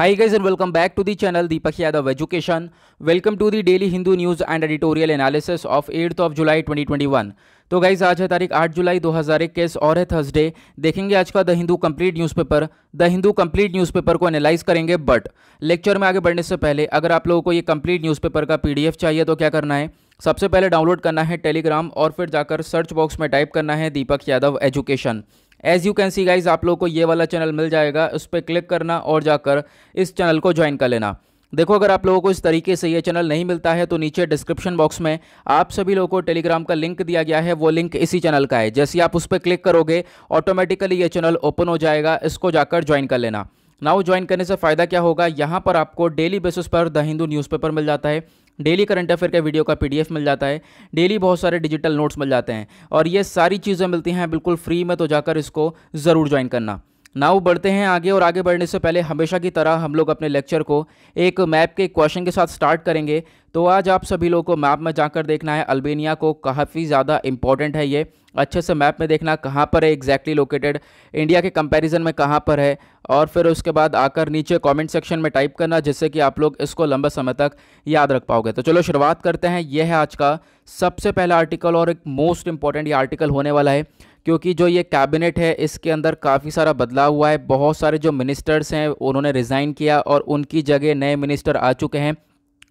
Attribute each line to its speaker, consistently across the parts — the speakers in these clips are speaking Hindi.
Speaker 1: High guys and welcome back to the channel Deepak Yadav education welcome to the daily Hindu news and editorial analysis of eighth of July 2021. तो गाइज आज है तारीख 8 जुलाई 2021 और है थर्सडे देखेंगे आज का the Hindu complete newspaper the Hindu complete newspaper को एनालाइज करेंगे बट लेक्चर में आगे बढ़ने से पहले अगर आप लोगों को ये कंप्लीट न्यूज़पेपर का पी चाहिए तो क्या करना है सबसे पहले डाउनलोड करना है टेलीग्राम और फिर जाकर सर्च बॉक्स में टाइप करना है Deepak Yadav education as you can see guys आप लोग को ये वाला चैनल मिल जाएगा उस पर क्लिक करना और जाकर इस चैनल को ज्वाइन कर लेना देखो अगर आप लोगों को इस तरीके से ये चैनल नहीं मिलता है तो नीचे डिस्क्रिप्शन बॉक्स में आप सभी लोगों को टेलीग्राम का लिंक दिया गया है वो लिंक इसी चैनल का है जैसे आप उस पर क्लिक करोगे ऑटोमेटिकली ये चैनल ओपन हो जाएगा इसको जाकर ज्वाइन कर लेना नाउ ज्वाइन करने से फ़ायदा क्या होगा यहाँ पर आपको डेली बेसिस पर द हिंदू न्यूज़पेपर मिल जाता है डेली करंट अफेयर का वीडियो का पीडीएफ मिल जाता है डेली बहुत सारे डिजिटल नोट्स मिल जाते हैं और ये सारी चीज़ें मिलती हैं बिल्कुल फ्री में तो जाकर इसको ज़रूर ज्वाइन करना नाउ बढ़ते हैं आगे और आगे बढ़ने से पहले हमेशा की तरह हम लोग अपने लेक्चर को एक मैप के क्वेश्चन के साथ स्टार्ट करेंगे तो आज आप सभी लोगों को मैप में जाकर देखना है अल्बेनिया को काफ़ी ज़्यादा इंपॉर्टेंट है ये अच्छे से मैप में देखना कहाँ पर है एग्जैक्टली लोकेटेड इंडिया के कंपैरिजन में कहाँ पर है और फिर उसके बाद आकर नीचे कमेंट सेक्शन में टाइप करना जिससे कि आप लोग इसको लंबे समय तक याद रख पाओगे तो चलो शुरुआत करते हैं यह है आज का सबसे पहला आर्टिकल और एक मोस्ट इंपॉर्टेंट ये आर्टिकल होने वाला है क्योंकि जो ये कैबिनेट है इसके अंदर काफ़ी सारा बदलाव हुआ है बहुत सारे जो मिनिस्टर्स हैं उन्होंने रिज़ाइन किया और उनकी जगह नए मिनिस्टर आ चुके हैं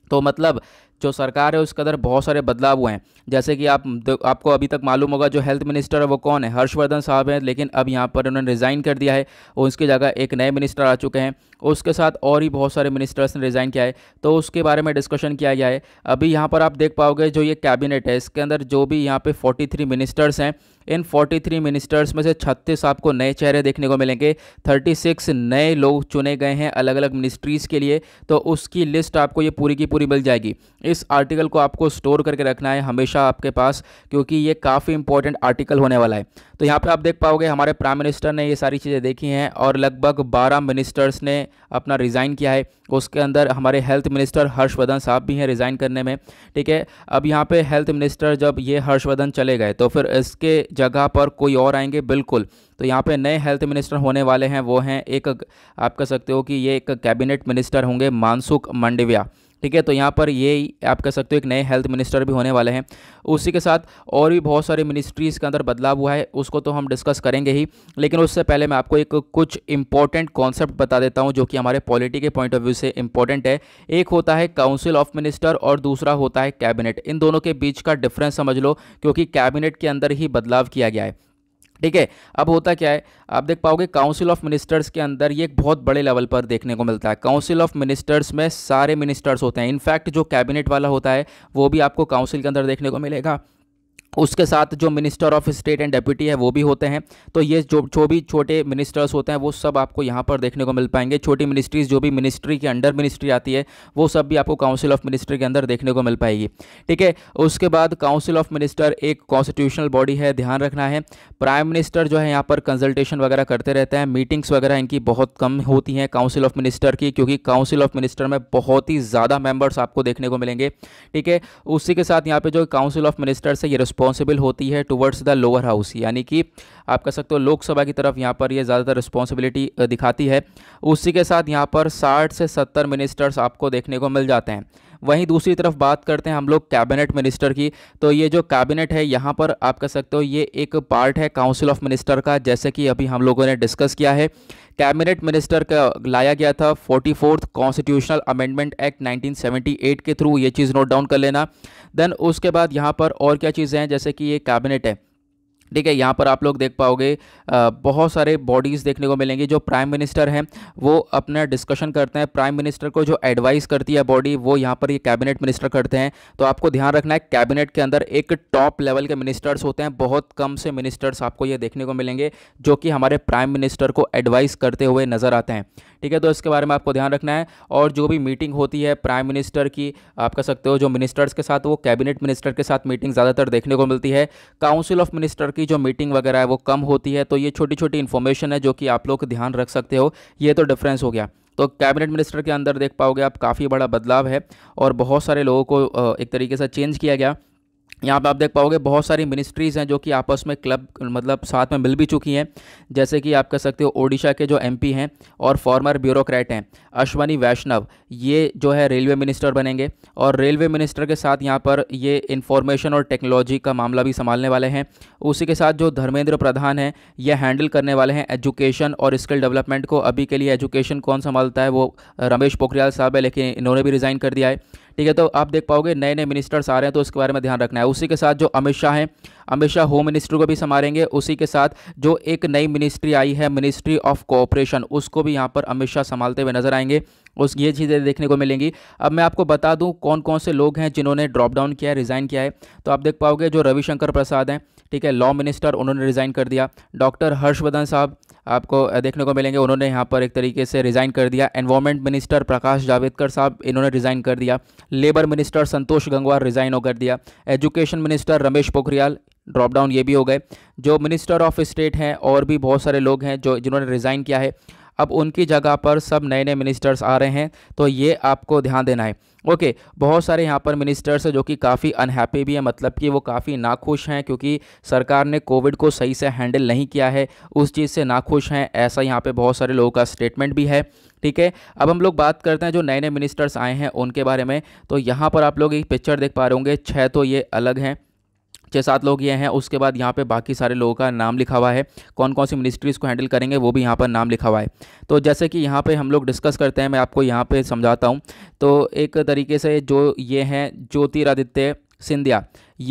Speaker 1: तो मतलब जो सरकार है उस कदर बहुत सारे बदलाव हुए हैं जैसे कि आप आपको अभी तक मालूम होगा जो हेल्थ मिनिस्टर है वो कौन है हर्षवर्धन साहब हैं लेकिन अब यहाँ पर उन्होंने रिज़ाइन कर दिया है और उसकी जगह एक नए मिनिस्टर आ चुके हैं उसके साथ और ही बहुत सारे मिनिस्टर्स ने रिज़ाइन किया है तो उसके बारे में डिस्कशन किया गया है अभी यहाँ पर आप देख पाओगे जो ये कैबिनेट है इसके अंदर जो भी यहाँ पे 43 मिनिस्टर्स हैं इन 43 मिनिस्टर्स में से 36 आपको नए चेहरे देखने को मिलेंगे 36 नए लोग चुने गए हैं अलग अलग मिनिस्ट्रीज़ के लिए तो उसकी लिस्ट आपको ये पूरी की पूरी मिल जाएगी इस आर्टिकल को आपको स्टोर करके रखना है हमेशा आपके पास क्योंकि ये काफ़ी इंपॉर्टेंट आर्टिकल होने वाला है तो यहाँ पर आप देख पाओगे हमारे प्राइम मिनिस्टर ने ये सारी चीज़ें देखी हैं और लगभग बारह मिनिस्टर्स ने अपना रिज़ाइन किया है उसके अंदर हमारे हेल्थ मिनिस्टर हर्षवर्धन साहब भी हैं रिज़ाइन करने में ठीक है अब यहाँ पे हेल्थ मिनिस्टर जब ये हर्षवर्धन चले गए तो फिर इसके जगह पर कोई और आएंगे बिल्कुल तो यहाँ पे नए हेल्थ मिनिस्टर होने वाले हैं वो हैं एक आप कह सकते हो कि ये एक कैबिनेट मिनिस्टर होंगे मानसुख मंडविया ठीक है तो यहाँ पर ये आप कह सकते हो एक नए हेल्थ मिनिस्टर भी होने वाले हैं उसी के साथ और भी बहुत सारे मिनिस्ट्रीज़ के अंदर बदलाव हुआ है उसको तो हम डिस्कस करेंगे ही लेकिन उससे पहले मैं आपको एक कुछ इंपॉर्टेंट कॉन्सेप्ट बता देता हूँ जो कि हमारे पॉलिटी के पॉइंट ऑफ व्यू से इंपॉर्टेंट है एक होता है काउंसिल ऑफ मिनिस्टर और दूसरा होता है कैबिनेट इन दोनों के बीच का डिफरेंस समझ लो क्योंकि कैबिनेट के अंदर ही बदलाव किया गया है ठीक है अब होता क्या है आप देख पाओगे काउंसिल ऑफ मिनिस्टर्स के अंदर ये एक बहुत बड़े लेवल पर देखने को मिलता है काउंसिल ऑफ मिनिस्टर्स में सारे मिनिस्टर्स होते हैं इनफैक्ट जो कैबिनेट वाला होता है वो भी आपको काउंसिल के अंदर देखने को मिलेगा उसके साथ जो minister of state and deputy है वो भी होते हैं तो ये जो जो भी छोटे मिनिस्टर्स होते हैं वो सब आपको यहाँ पर देखने को मिल पाएंगे छोटी मिनिस्ट्रीज़ जो भी मिनिस्ट्री के अंडर मिनिस्ट्री आती है वो सब भी आपको काउंसिल ऑफ मिनिस्टर के अंदर देखने को मिल पाएगी ठीक है उसके बाद काउंसिल ऑफ मिनिस्टर एक कॉन्स्टिट्यूशनल बॉडी है ध्यान रखना है प्राइम मिनिस्टर जो है यहाँ पर कंसल्टेशन वगैरह करते रहते हैं मीटिंग्स वगैरह इनकी बहुत कम होती हैं काउंसिल ऑफ मिनिस्टर की क्योंकि काउंसिल ऑफ मिनिस्टर में बहुत ही ज़्यादा मेम्बर्स आपको देखने को मिलेंगे ठीक है उसी के साथ यहाँ पर जो काउंसिल ऑफ मिनिस्टर्स है ये रिस्पॉन्सिबल होती है टुवर्ड्स द लोअर हाउस यानी कि आप कह सकते हो लोकसभा की तरफ यहाँ पर ये ज़्यादातर रिस्पॉन्सिबिलिटी दिखाती है उसी के साथ यहाँ पर साठ से सत्तर मिनिस्टर्स आपको देखने को मिल जाते हैं वहीं दूसरी तरफ बात करते हैं हम लोग कैबिनेट मिनिस्टर की तो ये जो कैबिनेट है यहाँ पर आप कह सकते हो ये एक पार्ट है काउंसिल ऑफ मिनिस्टर का जैसे कि अभी हम लोगों ने डिस्कस किया है कैबिनेट मिनिस्टर का लाया गया था forty fourth constitutional amendment act 1978 के थ्रू ये चीज़ नोट डाउन कर लेना देन उसके बाद यहाँ पर और क्या चीज़ें हैं जैसे कि ये कैबिनेट है ठीक है यहाँ पर आप लोग देख पाओगे बहुत सारे बॉडीज़ देखने को मिलेंगी जो प्राइम मिनिस्टर हैं वो अपना डिस्कशन करते हैं प्राइम मिनिस्टर को जो एडवाइस करती है बॉडी वो यहाँ पर ये कैबिनेट मिनिस्टर करते हैं तो आपको ध्यान रखना है कैबिनेट के अंदर एक टॉप लेवल के मिनिस्टर्स होते हैं बहुत कम से मिनिस्टर्स आपको ये देखने को मिलेंगे जो कि हमारे प्राइम मिनिस्टर को एडवाइस करते हुए नज़र आते हैं ठीक है तो इसके बारे में आपको ध्यान रखना है और जो भी मीटिंग होती है प्राइम मिनिस्टर की आप कह सकते हो जो मिनिस्टर्स के साथ वो कैबिनेट मिनिस्टर के साथ मीटिंग ज़्यादातर देखने को मिलती है काउंसिल ऑफ मिनिस्टर की जो मीटिंग वगैरह है वो कम होती है तो ये छोटी छोटी इन्फॉर्मेशन है जो कि आप लोग ध्यान रख सकते हो ये तो डिफरेंस हो गया तो कैबिनेट मिनिस्टर के अंदर देख पाओगे आप काफ़ी बड़ा बदलाव है और बहुत सारे लोगों को एक तरीके से चेंज किया गया यहाँ पे आप देख पाओगे बहुत सारी मिनिस्ट्रीज़ हैं जो कि आपस में क्लब मतलब साथ में मिल भी चुकी हैं जैसे कि आप कह सकते हो ओडिशा के जो एमपी हैं और फॉर्मर ब्यूरोक्रेट हैं अश्वनी वैष्णव ये जो है रेलवे मिनिस्टर बनेंगे और रेलवे मिनिस्टर के साथ यहाँ पर ये इन्फॉर्मेशन और टेक्नोलॉजी का मामला भी संभालने वाले हैं उसी के साथ जो धर्मेंद्र प्रधान हैं ये हैंडल करने वाले हैं एजुकेशन और स्किल डेवलपमेंट को अभी के लिए एजुकेशन कौन संभालता है वो रमेश पोखरियाल साहब है लेकिन इन्होंने भी रिज़ाइन कर दिया है ठीक है तो आप देख पाओगे नए नए मिनिस्टर्स आ रहे हैं तो उसके बारे में ध्यान रखना है उसी के साथ जो अमित शाह हैं अमित शाह होम मिनिस्ट्री को भी संभालेंगे उसी के साथ जो एक नई मिनिस्ट्री आई है मिनिस्ट्री ऑफ कोऑपरेशन उसको भी यहाँ पर अमित शाह संभालते हुए नजर आएंगे उस ये चीज़ें देखने को मिलेंगी अब मैं आपको बता दूं कौन कौन से लोग हैं जिन्होंने ड्रॉप डाउन किया है रिज़ाइन किया है तो आप देख पाओगे जो रविशंकर प्रसाद हैं ठीक है लॉ मिनिस्टर उन्होंने रिज़ाइन कर दिया डॉक्टर हर्षवर्धन साहब आपको देखने को मिलेंगे उन्होंने यहाँ पर एक तरीके से रिज़ाइन कर दिया एनवायरमेंट मिनिस्टर प्रकाश जावेदकर साहब इन्होंने रिज़ाइन कर दिया labour minister Santosh Gangwar resign कर दिया education minister Ramesh Pokhriyal drop down ये भी हो गए जो मिनिस्टर ऑफ स्टेट हैं और भी बहुत सारे लोग हैं जो जिन्होंने रिज़ाइन किया है अब उनकी जगह पर सब नए नए मिनिस्टर्स आ रहे हैं तो ये आपको ध्यान देना है ओके okay, बहुत सारे यहाँ पर मिनिस्टर्स हैं जो कि काफ़ी अनहैप्पी भी हैं मतलब कि वो काफ़ी नाखुश हैं क्योंकि सरकार ने कोविड को सही से हैंडल नहीं किया है उस चीज़ से नाखुश हैं ऐसा यहाँ पे बहुत सारे लोगों का स्टेटमेंट भी है ठीक है अब हम लोग बात करते हैं जो नए नए मिनिस्टर्स आए हैं उनके बारे में तो यहाँ पर आप लोग एक पिक्चर देख पा रहे होंगे छः तो ये अलग हैं छः सात लोग ये हैं उसके बाद यहाँ पे बाकी सारे लोगों का नाम लिखा हुआ है कौन कौन सी मिनिस्ट्रीज़ को हैंडल करेंगे वो भी यहाँ पर नाम लिखा हुआ है तो जैसे कि यहाँ पे हम लोग डिस्कस करते हैं मैं आपको यहाँ पे समझाता हूँ तो एक तरीके से जो ये हैं ज्योतिरादित्य सिंधिया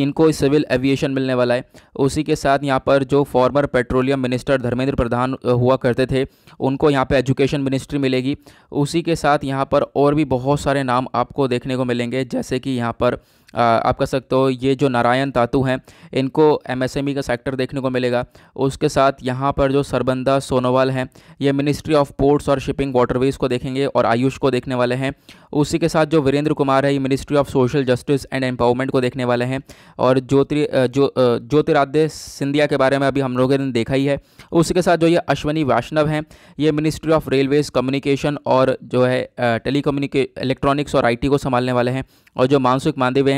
Speaker 1: इनको सिविल एविएशन मिलने वाला है उसी के साथ यहाँ पर जो former petroleum minister Dharmendra Pradhan हुआ करते थे उनको यहाँ पे एजुकेशन मिनिस्ट्री मिलेगी उसी के साथ यहाँ पर और भी बहुत सारे नाम आपको देखने को मिलेंगे जैसे कि यहाँ पर आप कह सकते हो ये जो नारायण तातू हैं इनको एमएसएमई e का सेक्टर देखने को मिलेगा उसके साथ यहाँ पर जो सरबंदा सोनोवाल हैं ये मिनिस्ट्री ऑफ पोर्ट्स और शिपिंग वाटरवेज को देखेंगे और आयुष को देखने वाले हैं उसी के साथ जो वीरेंद्र कुमार है ये ministry of social justice and empowerment को देखने वाले हैं और ज्योति जो ज्योतिराद्य सिंधिया के बारे में अभी हम लोगों ने देखा ही है उसी के साथ जो ये अश्वनी वैष्णव हैं ये मिनिस्ट्री ऑफ रेलवेज़ कम्युनिकेशन और जो है टेली इलेक्ट्रॉनिक्स और आई को संभालने वाले हैं और जो मानसुख मांदेवे हैं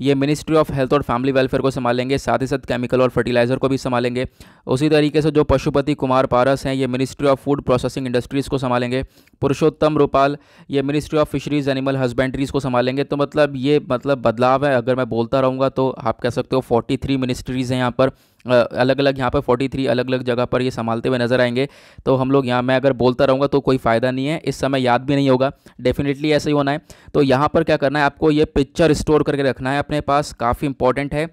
Speaker 1: ये मिनिस्ट्री ऑफ हेल्थ और फैमिली वेलफेयर को संभालेंगे साथ ही साथ केमिकल और फर्टिलाइजर को भी संभालेंगे उसी तरीके से जो पशुपति कुमार पारस हैं ये ministry of food processing industries को संभालेंगे पुरुषोत्तम रूपाल ये ministry of fisheries animal husbandries को संभालेंगे तो मतलब ये मतलब बदलाव है अगर मैं बोलता रहूँगा तो आप कह सकते हो फोर्टी थ्री मिनिस्ट्रीज़ हैं यहाँ पर अलग अलग यहाँ पर 43 अलग अलग जगह पर ये संभालते हुए नज़र आएंगे तो हम लोग यहाँ मैं अगर बोलता रहूँगा तो कोई फ़ायदा नहीं है इस समय याद भी नहीं होगा डेफिनेटली ऐसे ही होना है तो यहाँ पर क्या करना है आपको ये पिक्चर स्टोर करके रखना है अपने पास काफ़ी इंपॉर्टेंट है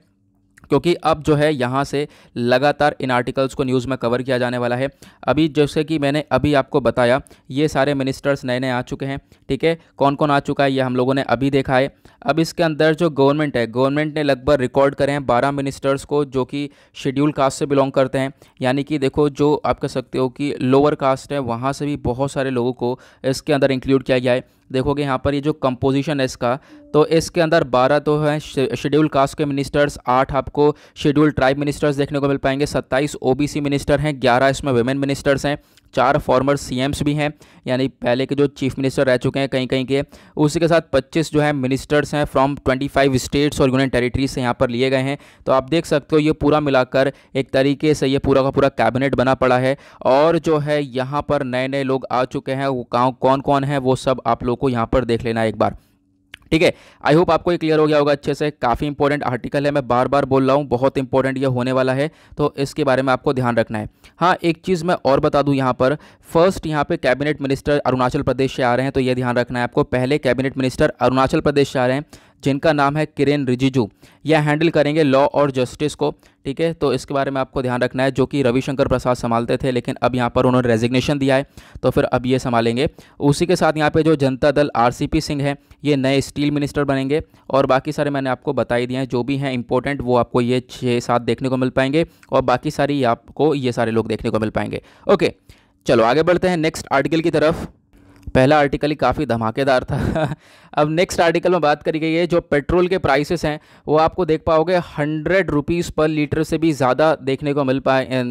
Speaker 1: क्योंकि अब जो है यहाँ से लगातार इन आर्टिकल्स को न्यूज़ में कवर किया जाने वाला है अभी जैसे कि मैंने अभी आपको बताया ये सारे मिनिस्टर्स नए नए आ चुके हैं ठीक है कौन कौन आ चुका है ये हम लोगों ने अभी देखा है अब इसके अंदर जो गवर्नमेंट है गवर्नमेंट ने लगभग रिकॉर्ड करे हैं बारह मिनिस्टर्स को जो कि शेड्यूल कास्ट से बिलोंग करते हैं यानी कि देखो जो आप कह सकते हो कि लोअर कास्ट है वहाँ से भी बहुत सारे लोगों को इसके अंदर इंक्लूड किया गया है देखोगे यहाँ पर ये जो कंपोजिशन है इसका तो इसके अंदर 12 तो हैं शेड्यूल कास्ट के मिनिस्टर्स 8 आपको शेड्यूल ट्राइब मिनिस्टर्स देखने को मिल पाएंगे 27 ओबीसी मिनिस्टर हैं 11 इसमें वेमेन मिनिस्टर्स हैं चार फॉर्मर सीएम्स भी हैं यानी पहले के जो चीफ मिनिस्टर रह चुके हैं कहीं कहीं के उसी के साथ 25 जो है मिनिस्टर्स हैं फ्रॉम 25 स्टेट्स और यूनियन टेरिटरीज से यहाँ पर लिए गए हैं तो आप देख सकते हो ये पूरा मिलाकर एक तरीके से ये पूरा का पूरा कैबिनेट बना पड़ा है और जो है यहाँ पर नए नए लोग आ चुके हैं वो कौन कौन है वो सब आप लोग को यहाँ पर देख लेना एक बार ठीक है आई होप आपको ये क्लियर हो गया होगा अच्छे से काफ़ी इंपॉर्टेंट आर्टिकल है मैं बार बार बोल रहा हूँ बहुत इंपॉर्टेंट ये होने वाला है तो इसके बारे में आपको ध्यान रखना है हाँ एक चीज़ मैं और बता दूँ यहाँ पर फर्स्ट यहाँ पर कैबिनेट मिनिस्टर अरुणाचल प्रदेश से आ रहे हैं तो ये ध्यान रखना है आपको पहले कैबिनेट मिनिस्टर अरुणाचल प्रदेश से आ रहे हैं जिनका नाम है किरेन रिजिजू यह हैंडल करेंगे लॉ और जस्टिस को ठीक है तो इसके बारे में आपको ध्यान रखना है जो कि रविशंकर प्रसाद संभालते थे लेकिन अब यहाँ पर उन्होंने रेजिग्नेशन दिया है तो फिर अब ये संभालेंगे उसी के साथ यहाँ पे जो जनता दल आरसीपी सिंह है ये नए स्टील मिनिस्टर बनेंगे और बाकी सारे मैंने आपको बता ही दिए हैं जो भी हैं इंपॉर्टेंट वो आपको ये छः सात देखने को मिल पाएंगे और बाकी सारी आपको ये सारे लोग देखने को मिल पाएंगे ओके चलो आगे बढ़ते हैं नेक्स्ट आर्टिकल की तरफ पहला आर्टिकल ही काफ़ी धमाकेदार था अब नेक्स्ट आर्टिकल में बात करी गई है जो पेट्रोल के प्राइसेस हैं वो आपको देख पाओगे हंड्रेड रुपीज़ पर लीटर से भी ज़्यादा देखने को मिल पाए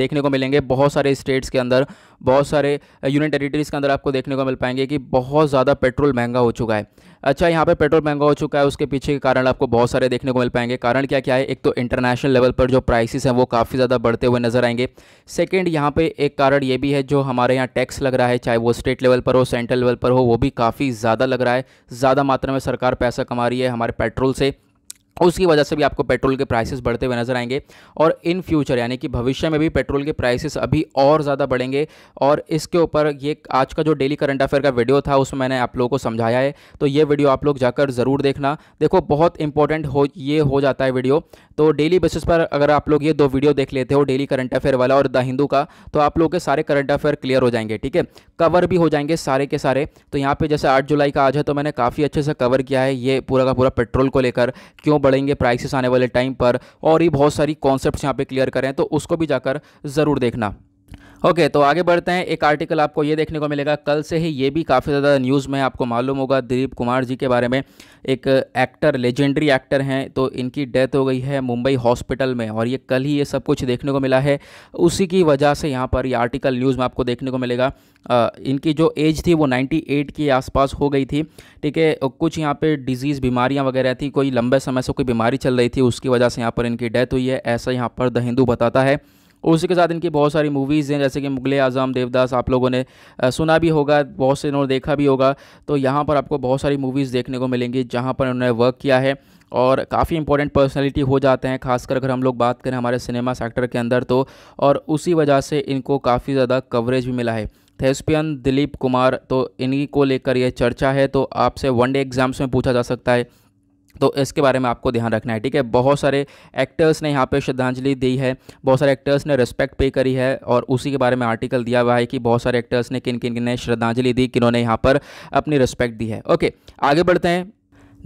Speaker 1: देखने को मिलेंगे बहुत सारे स्टेट्स के अंदर बहुत सारे यूनियन टेरिटरीज़ के अंदर आपको देखने को मिल पाएंगे कि बहुत ज़्यादा पेट्रोल महंगा हो चुका है अच्छा यहाँ पे पेट्रोल महंगा हो चुका है उसके पीछे के कारण आपको बहुत सारे देखने को मिल पाएंगे कारण क्या क्या है एक तो इंटरनेशनल लेवल पर जो प्राइसेस हैं वो काफ़ी ज़्यादा बढ़ते हुए नज़र आएंगे सेकेंड यहाँ पे एक कारण ये भी है जो हमारे यहाँ टैक्स लग रहा है चाहे वो स्टेट लेवल पर हो सेंट्रल लेवल पर हो वो भी काफ़ी ज़्यादा लग रहा है ज़्यादा मात्रा में सरकार पैसा कमा रही है हमारे पेट्रोल से उसकी वजह से भी आपको पेट्रोल के प्राइसेस बढ़ते हुए नज़र आएंगे और इन फ्यूचर यानी कि भविष्य में भी पेट्रोल के प्राइसेस अभी और ज़्यादा बढ़ेंगे और इसके ऊपर ये आज का जो डेली करंट अफेयर का वीडियो था उसमें मैंने आप लोगों को समझाया है तो ये वीडियो आप लोग जाकर ज़रूर देखना देखो बहुत इंपॉर्टेंट हो ये हो जाता है वीडियो तो डेली बेसिस पर अगर आप लोग ये दो वीडियो देख लेते हो डेली करंट अफेयर वाला और द हिंदू का तो आप लोग के सारे करंट अफेयर क्लियर हो जाएंगे ठीक है कवर भी हो जाएंगे सारे के सारे तो यहाँ पर जैसे आठ जुलाई का आज है तो मैंने काफ़ी अच्छे से कवर किया है ये पूरा का पूरा पेट्रोल को लेकर क्यों बढ़ेंगे प्राइसेस आने वाले टाइम पर और ये बहुत सारी कॉन्सेप्ट यहाँ पे क्लियर करें तो उसको भी जाकर ज़रूर देखना ओके तो आगे बढ़ते हैं एक आर्टिकल आपको ये देखने को मिलेगा कल से ही ये भी काफ़ी ज़्यादा न्यूज़ में आपको मालूम होगा दिलीप कुमार जी के बारे में एक एक्टर लेजेंडरी एक्टर हैं तो इनकी डेथ हो गई है मुंबई हॉस्पिटल में और ये कल ही ये सब कुछ देखने को मिला है उसी की वजह से यहाँ पर ये आर्टिकल न्यूज़ में आपको देखने को मिलेगा आ, इनकी जो एज थी वो एट के आसपास हो गई थी ठीक है कुछ यहाँ पर डिजीज़ बीमारियाँ वगैरह थी कोई लंबे समय से कोई बीमारी चल रही थी उसकी वजह से यहाँ पर इनकी डेथ हुई है ऐसा यहाँ पर द हिंदू बताता है और उसी के साथ इनकी बहुत सारी मूवीज़ हैं जैसे कि मुगल आज़म देवदास आप लोगों ने सुना भी होगा बहुत से इन्होंने देखा भी होगा तो यहाँ पर आपको बहुत सारी मूवीज़ देखने को मिलेंगी जहाँ पर उन्होंने वर्क किया है और काफ़ी इंपॉर्टेंट पर्सनैलिटी हो जाते हैं खासकर अगर हम लोग बात करें हमारे सिनेमा सेक्टर के अंदर तो और उसी वजह से इनको काफ़ी ज़्यादा कवरेज भी मिला है थेस्पियन दिलीप कुमार तो इन्हीं को लेकर यह चर्चा है तो आपसे वन डे एग्ज़ाम्स में पूछा जा सकता है तो इसके बारे में आपको ध्यान रखना है ठीक है बहुत सारे एक्टर्स ने यहाँ पे श्रद्धांजलि दी है बहुत सारे एक्टर्स ने रिस्पेक्ट पे करी है और उसी के बारे में आर्टिकल दिया हुआ है कि बहुत सारे एक्टर्स ने किन किन ने श्रद्धांजलि दी किन्होंने यहाँ पर अपनी रिस्पेक्ट दी है ओके आगे बढ़ते हैं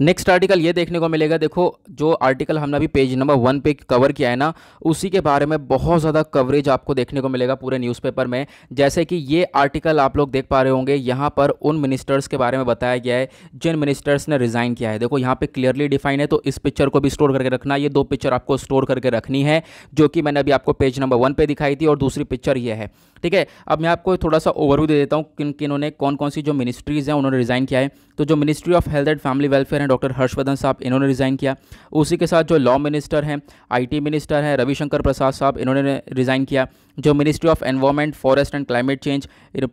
Speaker 1: नेक्स्ट आर्टिकल ये देखने को मिलेगा देखो जो आर्टिकल हमने अभी पेज नंबर वन पे कवर किया है ना उसी के बारे में बहुत ज़्यादा कवरेज आपको देखने को मिलेगा पूरे न्यूज़पेपर में जैसे कि ये आर्टिकल आप लोग देख पा रहे होंगे यहाँ पर उन मिनिस्टर्स के बारे में बताया गया है जिन मिनिस्टर्स ने रिज़ाइन किया है देखो यहाँ पर क्लियरली डिफाइन है तो इस पिक्चर को भी स्टोर करके रखना ये दो पिक्चर आपको स्टोर करके रखनी है जो कि मैंने अभी आपको पेज नंबर वन पर दिखाई थी और दूसरी पिक्चर ये है ठीक है अब मैं आपको थोड़ा सा ओवरव्यू दे देता हूँ किन किन उन्होंने कौन कौन सी जो मिनिस्ट्रीज़ हैं उन्होंने रिज़ाइन किया है तो जो ministry of health and family welfare doctor Harshvardhan साहब इन्होंने रिज़ाइन किया उसी के साथ जो लॉ मिनिस्टर हैं आईटी मिनिस्टर हैं रविशंकर प्रसाद साहब इन्होंने रिज़ाइन किया जो ministry of environment forest and climate change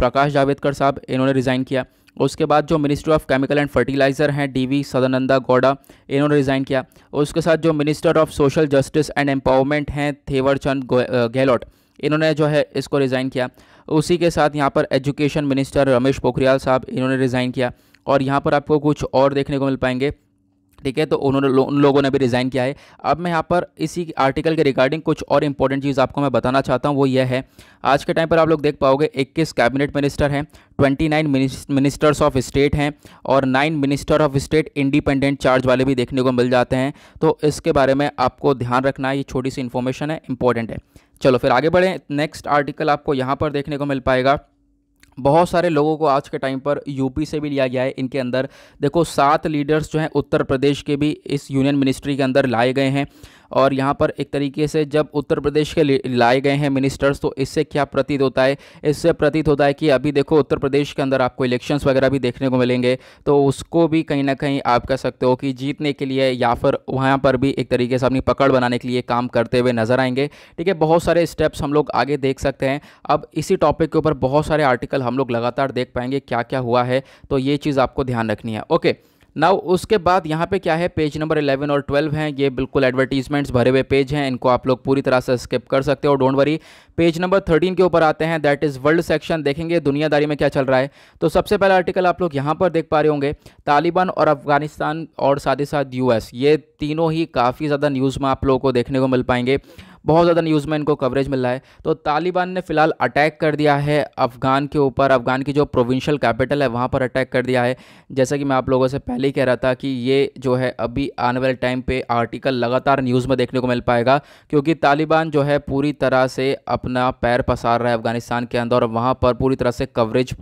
Speaker 1: Prakash Javadekar साहब इन्होंने रिज़ाइन किया उसके बाद जो ministry of chemical and fertiliser हैं डीवी सदानंदा गौड़ा इन्होंने रिज़ाइन किया उसके साथ जो minister of social justice and empowerment हैं थेवर चंद गहलोत इन्होंने जो है इसको रिज़ाइन किया उसी के साथ यहाँ पर एजुकेशन मिनिस्टर रमेश पोखरियाल साहब इन्होंने रिज़ाइन किया और यहाँ पर आपको कुछ और देखने को मिल पाएंगे ठीक है तो उन्होंने लो, उन लोगों ने भी रिज़ाइन किया है अब मैं यहाँ पर इसी आर्टिकल के रिगार्डिंग कुछ और इंपॉर्टेंट चीज़ आपको मैं बताना चाहता हूँ वो यह है आज के टाइम पर आप लोग देख पाओगे 21 कैबिनेट मिनिस्टर हैं 29 मिनिस्टर्स ऑफ स्टेट हैं और 9 minister of state independent charge वाले भी देखने को मिल जाते हैं तो इसके बारे में आपको ध्यान रखना है ये छोटी सी इन्फॉर्मेशन है इंपॉर्टेंट है चलो फिर आगे बढ़ें नेक्स्ट आर्टिकल आपको यहाँ पर देखने को मिल पाएगा बहुत सारे लोगों को आज के टाइम पर यूपी से भी लिया गया है इनके अंदर देखो सात लीडर्स जो हैं उत्तर प्रदेश के भी इस यूनियन मिनिस्ट्री के अंदर लाए गए हैं और यहाँ पर एक तरीके से जब उत्तर प्रदेश के लाए गए हैं मिनिस्टर्स तो इससे क्या प्रतीत होता है इससे प्रतीत होता है कि अभी देखो उत्तर प्रदेश के अंदर आपको इलेक्शंस वगैरह भी देखने को मिलेंगे तो उसको भी कहीं ना कहीं आप कह सकते हो कि जीतने के लिए या फिर वहाँ पर भी एक तरीके से अपनी पकड़ बनाने के लिए काम करते हुए नज़र आएंगे ठीक है बहुत सारे स्टेप्स हम लोग आगे देख सकते हैं अब इसी टॉपिक के ऊपर बहुत सारे आर्टिकल हम लोग लगातार देख पाएंगे क्या क्या हुआ है तो ये चीज़ आपको ध्यान रखनी है ओके नाउ उसके बाद यहाँ पे क्या है पेज नंबर 11 और 12 हैं ये बिल्कुल एडवर्टीजमेंट्स भरे हुए पेज हैं इनको आप लोग पूरी तरह से स्किप कर सकते हो डोंट वरी पेज नंबर 13 के ऊपर आते हैं दैट इज़ वर्ल्ड सेक्शन देखेंगे दुनियादारी में क्या चल रहा है तो सबसे पहला आर्टिकल आप लोग यहाँ पर देख पा रहे होंगे तालिबान और अफगानिस्तान और साथ ही साथ यू ये तीनों ही काफ़ी ज़्यादा न्यूज़ में आप लोगों को देखने को मिल पाएंगे बहुत ज़्यादा न्यूज़ में इनको कवरेज मिल रहा है तो तालिबान ने फिलहाल अटैक कर दिया है अफ़गान के ऊपर अफ़गान की जो प्रोविंशियल कैपिटल है वहाँ पर अटैक कर दिया है जैसा कि मैं आप लोगों से पहले ही कह रहा था कि ये जो है अभी आने वाले टाइम पर आर्टिकल लगातार न्यूज़ में देखने को मिल पाएगा क्योंकि तालिबान जो है पूरी तरह से अपना पैर पसार रहा है अफ़गानिस्तान के अंदर और वहाँ पर पूरी तरह से कवरेज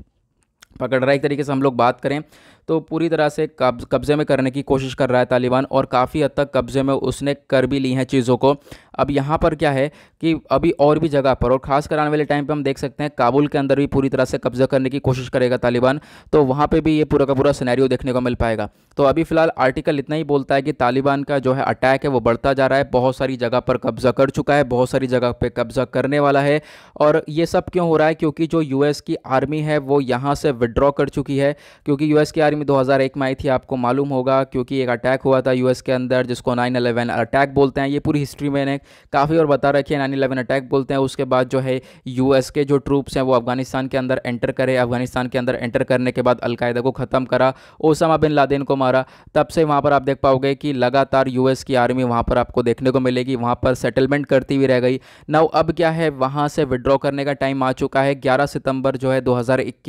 Speaker 1: पकड़ रहा है एक तरीके से हम लोग बात करें तो पूरी तरह से कब्ज़े में करने की कोशिश कर रहा है तालिबान और काफ़ी हद तक कब्ज़े में उसने कर भी ली हैं चीज़ों को अब यहाँ पर क्या है कि अभी और भी जगह पर और ख़ास कर आने वाले टाइम पर हम देख सकते हैं काबुल के अंदर भी पूरी तरह से कब्ज़ा करने की कोशिश करेगा तालिबान तो वहाँ पर भी ये पूरा का पूरा सिनेरियो देखने को मिल पाएगा तो अभी फ़िलहाल आर्टिकल इतना ही बोलता है कि तालिबान का जो है अटैक है वो बढ़ता जा रहा है बहुत सारी जगह पर कब्ज़ा कर चुका है बहुत सारी जगह पर कब्ज़ा करने वाला है और ये सब क्यों हो रहा है क्योंकि जो यूएस की आर्मी है वो यहाँ से विड्रॉ कर चुकी है क्योंकि यूएस की आर्मी फरवरी में 2001 में आई थी आपको मालूम होगा क्योंकि एक अटैक हुआ था यूएस के अंदर जिसको 9/11 अटैक बोलते हैं ये पूरी हिस्ट्री मैंने काफ़ी और बता रखी है 9/11 अटैक बोलते हैं उसके बाद जो है यूएस के जो ट्रूप्स हैं वो अफगानिस्तान के अंदर एंटर करे अफगानिस्तान के अंदर एंटर करने के बाद अलकायदा को ख़त्म करा ओसामा बिन लादेन को मारा तब से वहाँ पर आप देख पाओगे कि लगातार यू की आर्मी वहाँ पर आपको देखने को मिलेगी वहाँ पर सेटलमेंट करती हुई रह गई नाउ अब क्या है वहाँ से विड्रॉ करने का टाइम आ चुका है ग्यारह सितंबर जो है दो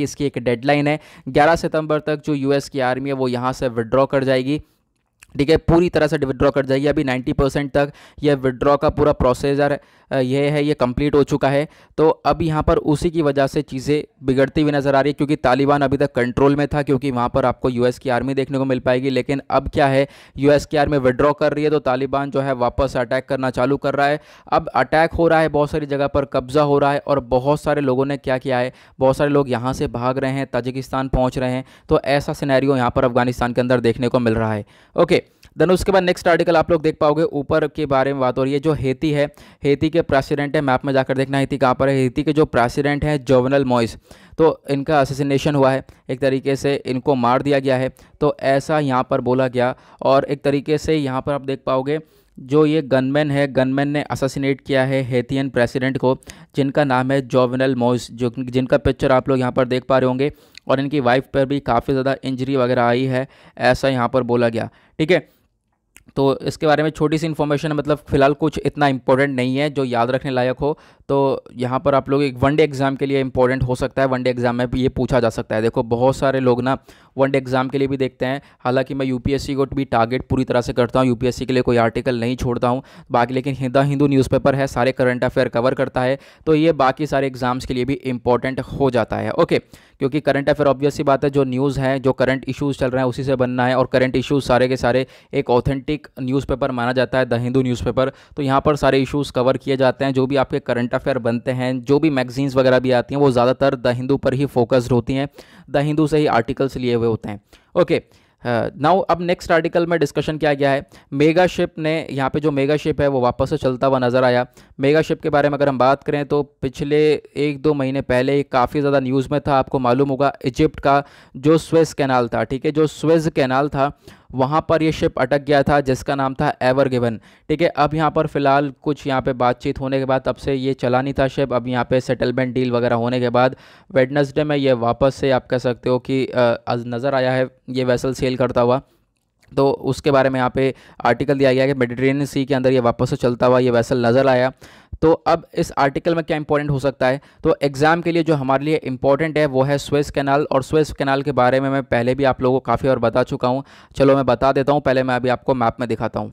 Speaker 1: की एक डेडलाइन है 11 सितंबर तक जो यू यूएस की आर्मी है वो यहाँ से विड्रॉ कर जाएगी ठीक है पूरी तरह से विड्रॉ कर जाएगी अभी 90 परसेंट तक यह विड्रॉ का पूरा प्रोसेजर यह है ये कंप्लीट हो चुका है तो अब यहाँ पर उसी की वजह से चीज़ें बिगड़ती हुई नज़र आ रही है क्योंकि तालिबान अभी तक कंट्रोल में था क्योंकि वहाँ पर आपको यूएस की आर्मी देखने को मिल पाएगी लेकिन अब क्या है यूएस की आर्मी विड्रॉ कर रही है तो तालिबान जो है वापस अटैक करना चालू कर रहा है अब अटैक हो रहा है बहुत सारी जगह पर कब्ज़ा हो रहा है और बहुत सारे लोगों ने क्या किया है बहुत सारे लोग यहाँ से भाग रहे हैं ताजिकिस्तान पहुँच रहे हैं तो ऐसा सिनेरियो यहाँ पर अफगानिस्तान के अंदर देखने को मिल रहा है ओके देन उसके बाद नेक्स्ट आर्टिकल आप लोग देख पाओगे ऊपर के बारे में बात हो रही है जो हेती है हेती के प्रेसिडेंट है मैप में जाकर देखना हेती कहाँ पर है हेती के जो प्रेसिडेंट हैं जोवनल मॉइस तो इनका असिनेशन हुआ है एक तरीके से इनको मार दिया गया है तो ऐसा यहाँ पर बोला गया और एक तरीके से यहाँ पर आप देख पाओगे जो ये गनमैन है गनमैन ने असासिनेट किया है हेथियन प्रेसिडेंट को जिनका नाम है जोवनल मोस जो जिनका पिक्चर आप लोग यहाँ पर देख पा रहे होंगे और इनकी वाइफ पर भी काफ़ी ज़्यादा इंजरी वगैरह आई है ऐसा यहाँ पर बोला गया ठीक है तो इसके बारे में छोटी सी इन्फॉर्मेशन मतलब फ़िलहाल कुछ इतना इंपॉर्टेंट नहीं है जो याद रखने लायक हो तो यहाँ पर आप लोग एक वनडे एग्ज़ाम के लिए इंपॉर्टेंट हो सकता है वनडे एग्ज़ाम में भी ये पूछा जा सकता है देखो बहुत सारे लोग ना वनडे एग्ज़ाम के लिए भी देखते हैं हालांकि मैं यूपीएससी को भी टारगेट पूरी तरह से करता हूँ यूपीएससी के लिए कोई आर्टिकल नहीं छोड़ता हूँ बाकी लेकिन द हिंदू न्यूज़पेपर है सारे करंट अफेयर कवर करता है तो ये बाकी सारे एग्ज़ाम्स के लिए भी इंपॉर्टेंट हो जाता है ओके क्योंकि करंट अफेयर ऑब्वियसली बात है जो न्यूज़ है जो करंट इशूज़ चल रहे हैं उसी से बनना है और करंट इशूज़ सारे के सारे एक ऑथेंटिक न्यूज़पेपर माना जाता है द हिंदू न्यूज़पेपर तो यहाँ पर सारे इशूज़ कवर किए जाते हैं जो भी आपके करंट करंट अफेयर बनते हैं जो भी मैगजीन्स वगैरह भी आती हैं वो ज़्यादातर द हिंदू पर ही फोकस्ड होती हैं द हिंदू से ही आर्टिकल्स लिए हुए होते हैं ओके नाउ uh, अब नेक्स्ट आर्टिकल में डिस्कशन किया गया है मेगा शिप ने यहाँ पे जो मेगा शिप है वो वापस से चलता हुआ नज़र आया मेगा शिप के बारे में अगर हम बात करें तो पिछले एक दो महीने पहले काफ़ी ज़्यादा न्यूज़ में था आपको मालूम होगा इजिप्ट का जो स्विस कैनाल था ठीक है जो स्विस कैनाल था वहाँ पर ये शिप अटक गया था जिसका नाम था एवर गिवन ठीक है अब यहाँ पर फ़िलहाल कुछ यहाँ पे बातचीत होने के बाद तब से ये चला नहीं था शिप अब यहाँ पे सेटलमेंट डील वगैरह होने के बाद वेडनसडे में ये वापस से आप कह सकते हो कि नज़र आया है ये वैसल सेल करता हुआ तो उसके बारे में यहाँ पे आर्टिकल दिया गया कि मेडिटेरेनियन सी के अंदर ये वापस से चलता हुआ ये वैसल नज़र आया तो अब इस आर्टिकल में क्या इंपॉर्टेंट हो सकता है तो एग्ज़ाम के लिए जो हमारे लिए इंपॉर्टेंट है वो है स्वेस कैनाल और स्वेस कैनाल के बारे में मैं पहले भी आप लोगों को काफ़ी और बता चुका हूँ चलो मैं बता देता हूँ पहले मैं अभी आपको मैप में दिखाता हूँ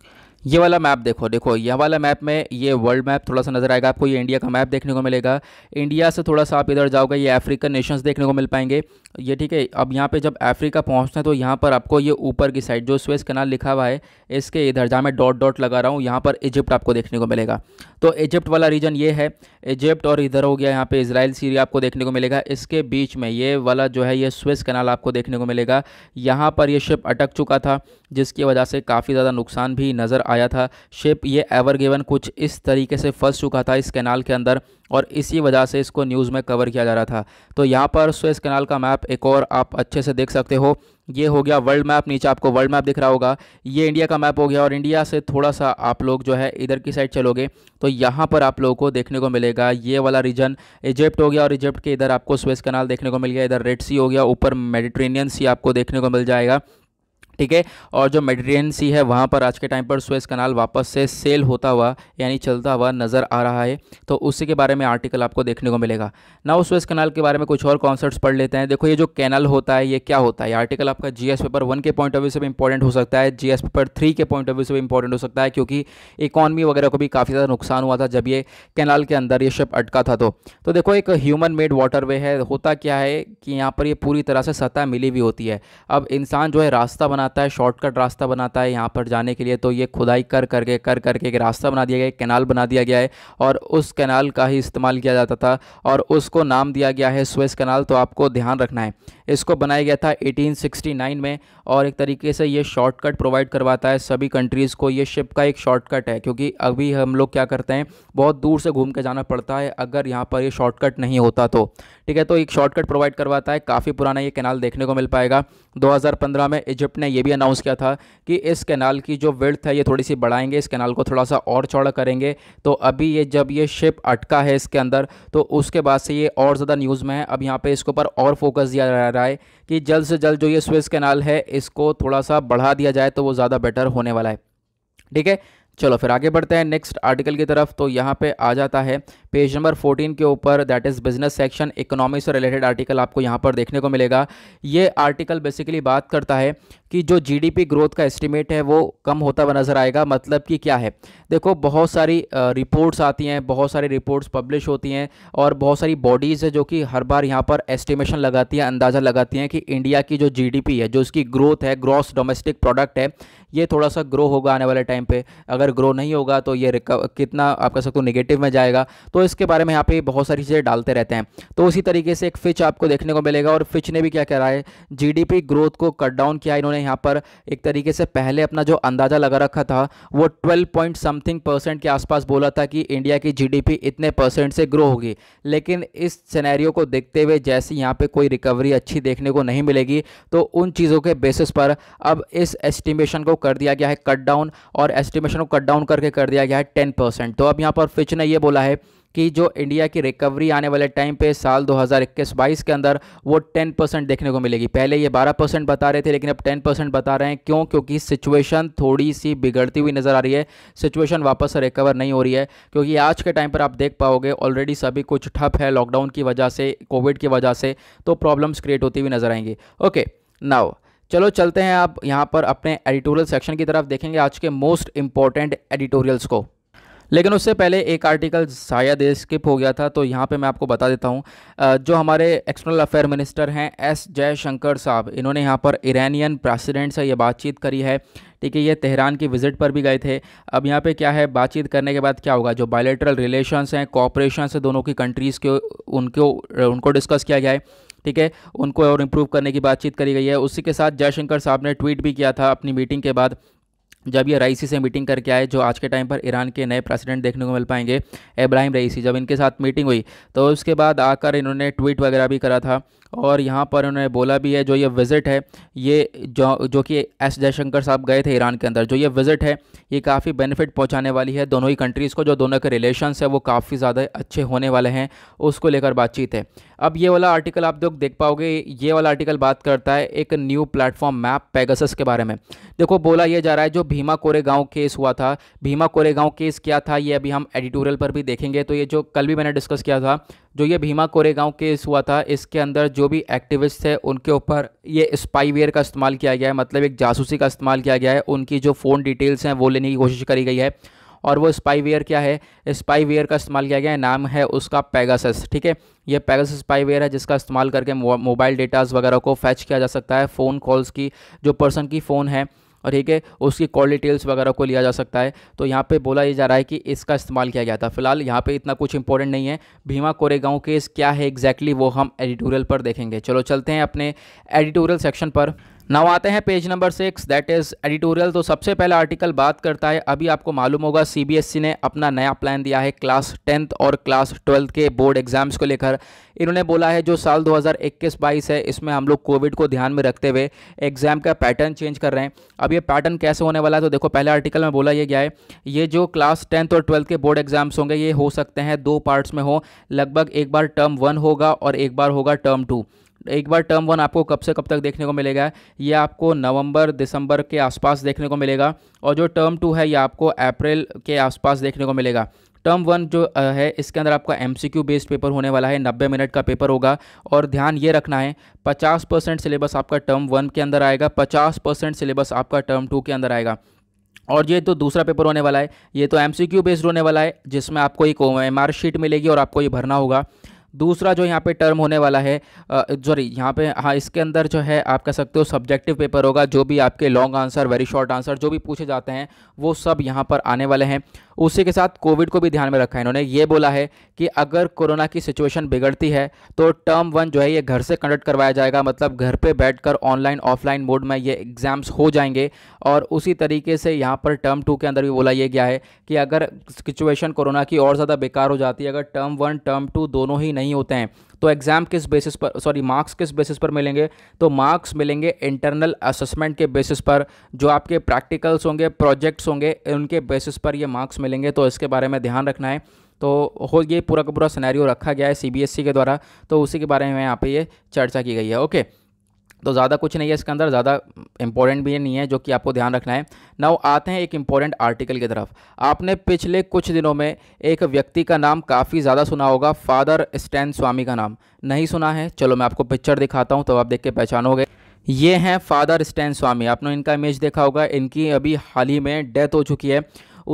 Speaker 1: ये वाला मैप देखो देखो यह वाला मैप में ये वर्ल्ड मैप थोड़ा सा नजर आएगा आपको ये इंडिया का मैप देखने को मिलेगा इंडिया से थोड़ा सा आप इधर जाओगे ये अफ्रीकन नेशंस देखने को मिल पाएंगे ये ठीक है अब यहाँ पे जब अफ्रीका पहुँचते हैं तो यहाँ पर आपको ये ऊपर की साइड जो स्वेस कैनाल लिखा हुआ है इसके इधर जहाँ मैं डॉट डॉट लगा रहा हूँ यहाँ पर इजिप्ट आपको देखने को मिलेगा तो इजिप्ट वाला रीजन ये है इजिप्ट और इधर हो गया यहाँ पे इसराइल सीरिया आपको देखने को मिलेगा इसके बीच में ये वाला जो है ये स्वेस कैनाल आपको देखने को मिलेगा यहाँ पर यह शिप अटक चुका था जिसकी वजह से काफ़ी ज़्यादा नुकसान भी नज़र आया था शिप ये एवर गिवन कुछ इस तरीके से फंस चुका था इस कैनाल के अंदर और इसी वजह से इसको न्यूज़ में कवर किया जा रहा था तो यहाँ पर स्वेस कैनाल का मैप एक और आप अच्छे से देख सकते हो ये हो गया वर्ल्ड मैप नीचे आपको वर्ल्ड मैप दिख रहा होगा ये इंडिया का मैप हो गया और इंडिया से थोड़ा सा आप लोग जो है इधर की साइड चलोगे तो यहाँ पर आप लोगों को देखने को मिलेगा ये वाला रीजन इजिप्ट हो गया और इजिप्ट के इधर आपको स्वेस कैनाल देखने को मिल गया इधर रेड सी हो गया ऊपर मेडिट्रेनियन सी आपको देखने को मिल जाएगा ठीक है और जो मेडिटेरियन सी है वहाँ पर आज के टाइम पर स्वेस कनाल वापस से सेल होता हुआ यानी चलता हुआ नज़र आ रहा है तो उसी के बारे में आर्टिकल आपको देखने को मिलेगा ना उस स्वेस कनाल के बारे में कुछ और कॉन्सर्ट्स पढ़ लेते हैं देखो ये जो कैनल होता है ये क्या होता है आर्टिकल आपका जी पेपर वन के पॉइंट ऑफ व्यू से भी इंपॉर्टेंट हो सकता है जी पेपर थ्री के पॉइंट ऑफ व्यू से भी इंपॉर्टेंट हो सकता है क्योंकि इकॉनमी वगैरह को भी काफ़ी ज़्यादा नुकसान हुआ था जब ये कैनाल के अंदर ये शिप अटका था तो, तो देखो एक ह्यूमन मेड वाटर वे है होता क्या है कि यहाँ पर ये पूरी तरह से सतह मिली हुई होती है अब इंसान जो है रास्ता बना बनाता है शॉर्टकट रास्ता बनाता है यहाँ पर जाने के लिए तो ये खुदाई कर करके कर करके एक रास्ता बना दिया गया एक कैनाल बना दिया गया है और उस कैनाल का ही इस्तेमाल किया जाता था और उसको नाम दिया गया है स्वेस कैनाल तो आपको ध्यान रखना है इसको बनाया गया था 1869 में और एक तरीके से ये शॉर्टकट प्रोवाइड करवाता है सभी कंट्रीज़ को ये शिप का एक शॉर्टकट है क्योंकि अभी हम लोग क्या करते हैं बहुत दूर से घूम के जाना पड़ता है अगर यहाँ पर ये शॉर्टकट नहीं होता तो ठीक है तो एक शॉर्टकट प्रोवाइड करवाता है काफ़ी पुराना ये कैनाल देखने को मिल पाएगा 2015 में इजिप्ट ने ये भी अनाउंस किया था कि इस कैनाल की जो वेल्थ है ये थोड़ी सी बढ़ाएंगे इस कैनाल को थोड़ा सा और चौड़ा करेंगे तो अभी ये जब ये शिप अटका है इसके अंदर तो उसके बाद से ये और ज़्यादा न्यूज़ में है अब यहाँ पर इसके ऊपर और फोकस दिया जा रहा है कि जल्द से जल्द जो ये स्विस कैनाल है इसको थोड़ा सा बढ़ा दिया जाए तो वो ज़्यादा बेटर होने वाला है ठीक है चलो फिर आगे बढ़ते हैं नेक्स्ट आर्टिकल की तरफ तो यहाँ पे आ जाता है पेज नंबर 14 के ऊपर that is business section economy से रिलेटेड आर्टिकल आपको यहाँ पर देखने को मिलेगा ये आर्टिकल बेसिकली बात करता है कि जो जीडीपी ग्रोथ का एस्टिमेट है वो कम होता हुआ नज़र आएगा मतलब कि क्या है देखो बहुत सारी रिपोर्ट्स आती हैं बहुत सारी रिपोर्ट्स पब्लिश होती हैं और बहुत सारी बॉडीज़ है जो कि हर बार यहाँ पर एस्टिमेशन लगाती हैं अंदाज़ा लगाती हैं कि इंडिया की जो जीडीपी है जो उसकी ग्रोथ है ग्रॉस डोमेस्टिक प्रोडक्ट है ये थोड़ा सा ग्रो होगा आने वाले टाइम पर अगर ग्रो नहीं होगा तो ये कितना आप कह सकते हो निगेटिव में जाएगा तो इसके बारे में यहाँ पर बहुत सारी चीज़ें डालते रहते हैं तो उसी तरीके से एक फिच आपको देखने को मिलेगा और फिच ने भी क्या कह रहा है जी ग्रोथ को कट डाउन किया इन्होंने यहाँ पर एक तरीके से पहले अपना जो अंदाज़ा लगा रखा था वो 12 पॉइंट समथिंग परसेंट के आसपास बोला था कि इंडिया की जीडीपी इतने परसेंट से ग्रो होगी लेकिन इस सिनेरियो को देखते हुए जैसे यहाँ पे कोई रिकवरी अच्छी देखने को नहीं मिलेगी तो उन चीज़ों के बेसिस पर अब इस एस्टिमेशन को कर दिया गया है कट डाउन और एस्टिमेशन को कट डाउन करके कर दिया गया है टेन तो अब यहाँ पर फिच ने यह बोला है कि जो इंडिया की रिकवरी आने वाले टाइम पे साल 2021-22 के अंदर वो 10 परसेंट देखने को मिलेगी पहले ये 12 परसेंट बता रहे थे लेकिन अब 10 परसेंट बता रहे हैं क्यों क्योंकि सिचुएशन थोड़ी सी बिगड़ती हुई नज़र आ रही है सिचुएशन वापस रिकवर नहीं हो रही है क्योंकि आज के टाइम पर आप देख पाओगे ऑलरेडी सभी कुछ ठप है लॉकडाउन की वजह से कोविड की वजह से तो प्रॉब्लम्स क्रिएट होती हुई नज़र आएंगी ओके नाव चलो चलते हैं आप यहाँ पर अपने एडिटोरियल सेक्शन की तरफ देखेंगे आज के मोस्ट इंपॉर्टेंट एडिटोरियल्स को लेकिन उससे पहले एक आर्टिकल शायद स्किप हो गया था तो यहाँ पे मैं आपको बता देता हूँ जो हमारे एक्सटर्नल अफेयर मिनिस्टर हैं एस जयशंकर साहब इन्होंने यहाँ पर ईरानियन प्रेसिडेंट से ये बातचीत करी है ठीक है ये तेहरान की विज़िट पर भी गए थे अब यहाँ पे क्या है बातचीत करने के बाद क्या होगा जो बायोलेटरल रिलेशंस हैं कॉपरेशन है दोनों की कंट्रीज़ के उनको उनको डिस्कस किया गया है ठीक है उनको और इम्प्रूव करने की बातचीत करी गई है उसी के साथ जयशंकर साहब ने ट्वीट भी किया था अपनी मीटिंग के बाद जब ये रईसी से मीटिंग करके आए जो आज के टाइम पर ईरान के नए प्रेसिडेंट देखने को मिल पाएंगे इब्राहिम रईसी जब इनके साथ मीटिंग हुई तो उसके बाद आकर इन्होंने ट्वीट वगैरह भी करा था और यहाँ पर उन्होंने बोला भी है जो ये विज़िट है ये जो जो कि एस जयशंकर साहब गए थे ईरान के अंदर जो ये विज़िट है ये काफ़ी बेनिफिट पहुँचाने वाली है दोनों ही कंट्रीज़ को जो दोनों के रिलेशंस है वो काफ़ी ज़्यादा अच्छे होने वाले हैं उसको लेकर बातचीत है अब ये वाला आर्टिकल आप लोग देख पाओगे ये वाला आर्टिकल बात करता है एक न्यू प्लेटफॉर्म मैप पैगसस के बारे में देखो बोला यह जा रहा है जो भीमा कोरेगांव केस हुआ था भीमा कोरेगांव केस क्या था ये अभी हम एडिटोरियल पर भी देखेंगे तो ये जो कल भी मैंने डिस्कस किया था जो ये भीमा कोरेगांव केस हुआ था इसके अंदर जो भी एक्टिविस्ट थे उनके ऊपर ये स्पाईवेयर का इस्तेमाल किया गया है मतलब एक जासूसी का इस्तेमाल किया गया है उनकी जो फ़ोन डिटेल्स हैं वो लेने की कोशिश करी गई है और वो स्पाईवेयर क्या है स्पाईवेयर का इस्तेमाल किया गया है नाम है उसका पैगासस ठीक है ये पैगास स्पाईवेयर है जिसका इस्तेमाल करके मोबाइल डेटाज वगैरह को फैच किया जा सकता है फ़ोन कॉल्स की जो पर्सन की फ़ोन है और ठीक है उसकी कॉल डिटेल्स वगैरह को लिया जा सकता है तो यहाँ पे बोला ये जा रहा है कि इसका इस्तेमाल किया गया था फिलहाल यहाँ पे इतना कुछ इंपॉर्टेंट नहीं है भीमा कोरेगांव केस क्या है एग्जैक्टली exactly वो हम एडिटोरियल पर देखेंगे चलो चलते हैं अपने एडिटोरियल सेक्शन पर नाउ आते हैं page number six that is editorial तो सबसे पहला आर्टिकल बात करता है अभी आपको मालूम होगा सीबीएसई e ने अपना नया प्लान दिया है क्लास टेंथ और क्लास ट्वेल्थ के बोर्ड एग्जाम्स को लेकर इन्होंने बोला है जो साल 2021-22 है इसमें हम लोग कोविड को ध्यान में रखते हुए एग्ज़ाम का पैटर्न चेंज कर रहे हैं अब ये पैटर्न कैसे होने वाला है तो देखो पहले आर्टिकल में बोला ये गया है ये जो क्लास टेंथ और ट्वेल्थ के बोर्ड एग्जाम्स होंगे ये हो सकते हैं दो पार्ट्स में हो लगभग एक बार टर्म वन होगा और एक बार होगा टर्म टू एक बार टर्म वन आपको कब से कब तक देखने को मिलेगा ये आपको नवंबर दिसंबर के आसपास देखने को मिलेगा और जो टर्म टू है ये आपको अप्रैल के आसपास देखने को मिलेगा टर्म वन जो है इसके अंदर आपका एम बेस्ड पेपर होने वाला है नब्बे मिनट का पेपर होगा और ध्यान ये रखना है पचास परसेंट सिलेबस आपका टर्म वन के अंदर आएगा पचास परसेंट सिलेबस आपका टर्म टू के अंदर आएगा और ये तो दूसरा पेपर होने वाला है ये तो एम बेस्ड होने वाला है जिसमें आपको एक एम शीट मिलेगी और आपको ये भरना होगा दूसरा जो यहाँ पे टर्म होने वाला है सॉरी यहाँ पे हाँ इसके अंदर जो है आप कह सकते हो सब्जेक्टिव पेपर होगा जो भी आपके long answer very short answer जो भी पूछे जाते हैं वो सब यहाँ पर आने वाले हैं उसी के साथ कोविड को भी ध्यान में रखा है इन्होंने ये बोला है कि अगर कोरोना की सिचुएशन बिगड़ती है तो टर्म वन जो है ये घर से कंडक्ट करवाया जाएगा मतलब घर पर बैठ ऑनलाइन ऑफलाइन मोड में ये एग्ज़ाम्स हो जाएंगे और उसी तरीके से यहाँ पर टर्म टू के अंदर भी बोला यह गया है कि अगर सिचुएशन कोरोना की और ज़्यादा बेकार हो जाती है अगर टर्म वन टर्म टू दोनों ही नहीं नहीं होते हैं तो एग्ज़ाम किस बेसिस पर सॉरी मार्क्स किस बेसिस पर मिलेंगे तो मार्क्स मिलेंगे इंटरनल असेसमेंट के बेसिस पर जो आपके प्रैक्टिकल्स होंगे प्रोजेक्ट्स होंगे उनके बेसिस पर ये मार्क्स मिलेंगे तो इसके बारे में ध्यान रखना है तो हो ये पूरा का पूरा सिनेरियो रखा गया है सीबीएसई e के द्वारा तो उसी के बारे में यहाँ पे ये चर्चा की गई है ओके तो ज़्यादा कुछ नहीं है इसके अंदर ज़्यादा इंपॉर्टेंट भी नहीं है जो कि आपको ध्यान रखना है नाउ आते हैं एक इंपॉर्टेंट आर्टिकल की तरफ आपने पिछले कुछ दिनों में एक व्यक्ति का नाम काफ़ी ज़्यादा सुना होगा फादर स्टैन स्वामी का नाम नहीं सुना है चलो मैं आपको पिक्चर दिखाता हूँ तो आप देख के पहचानोगे ये हैं फादर स्टैन स्वामी आपने इनका इमेज देखा होगा इनकी अभी हाल ही में डेथ हो चुकी है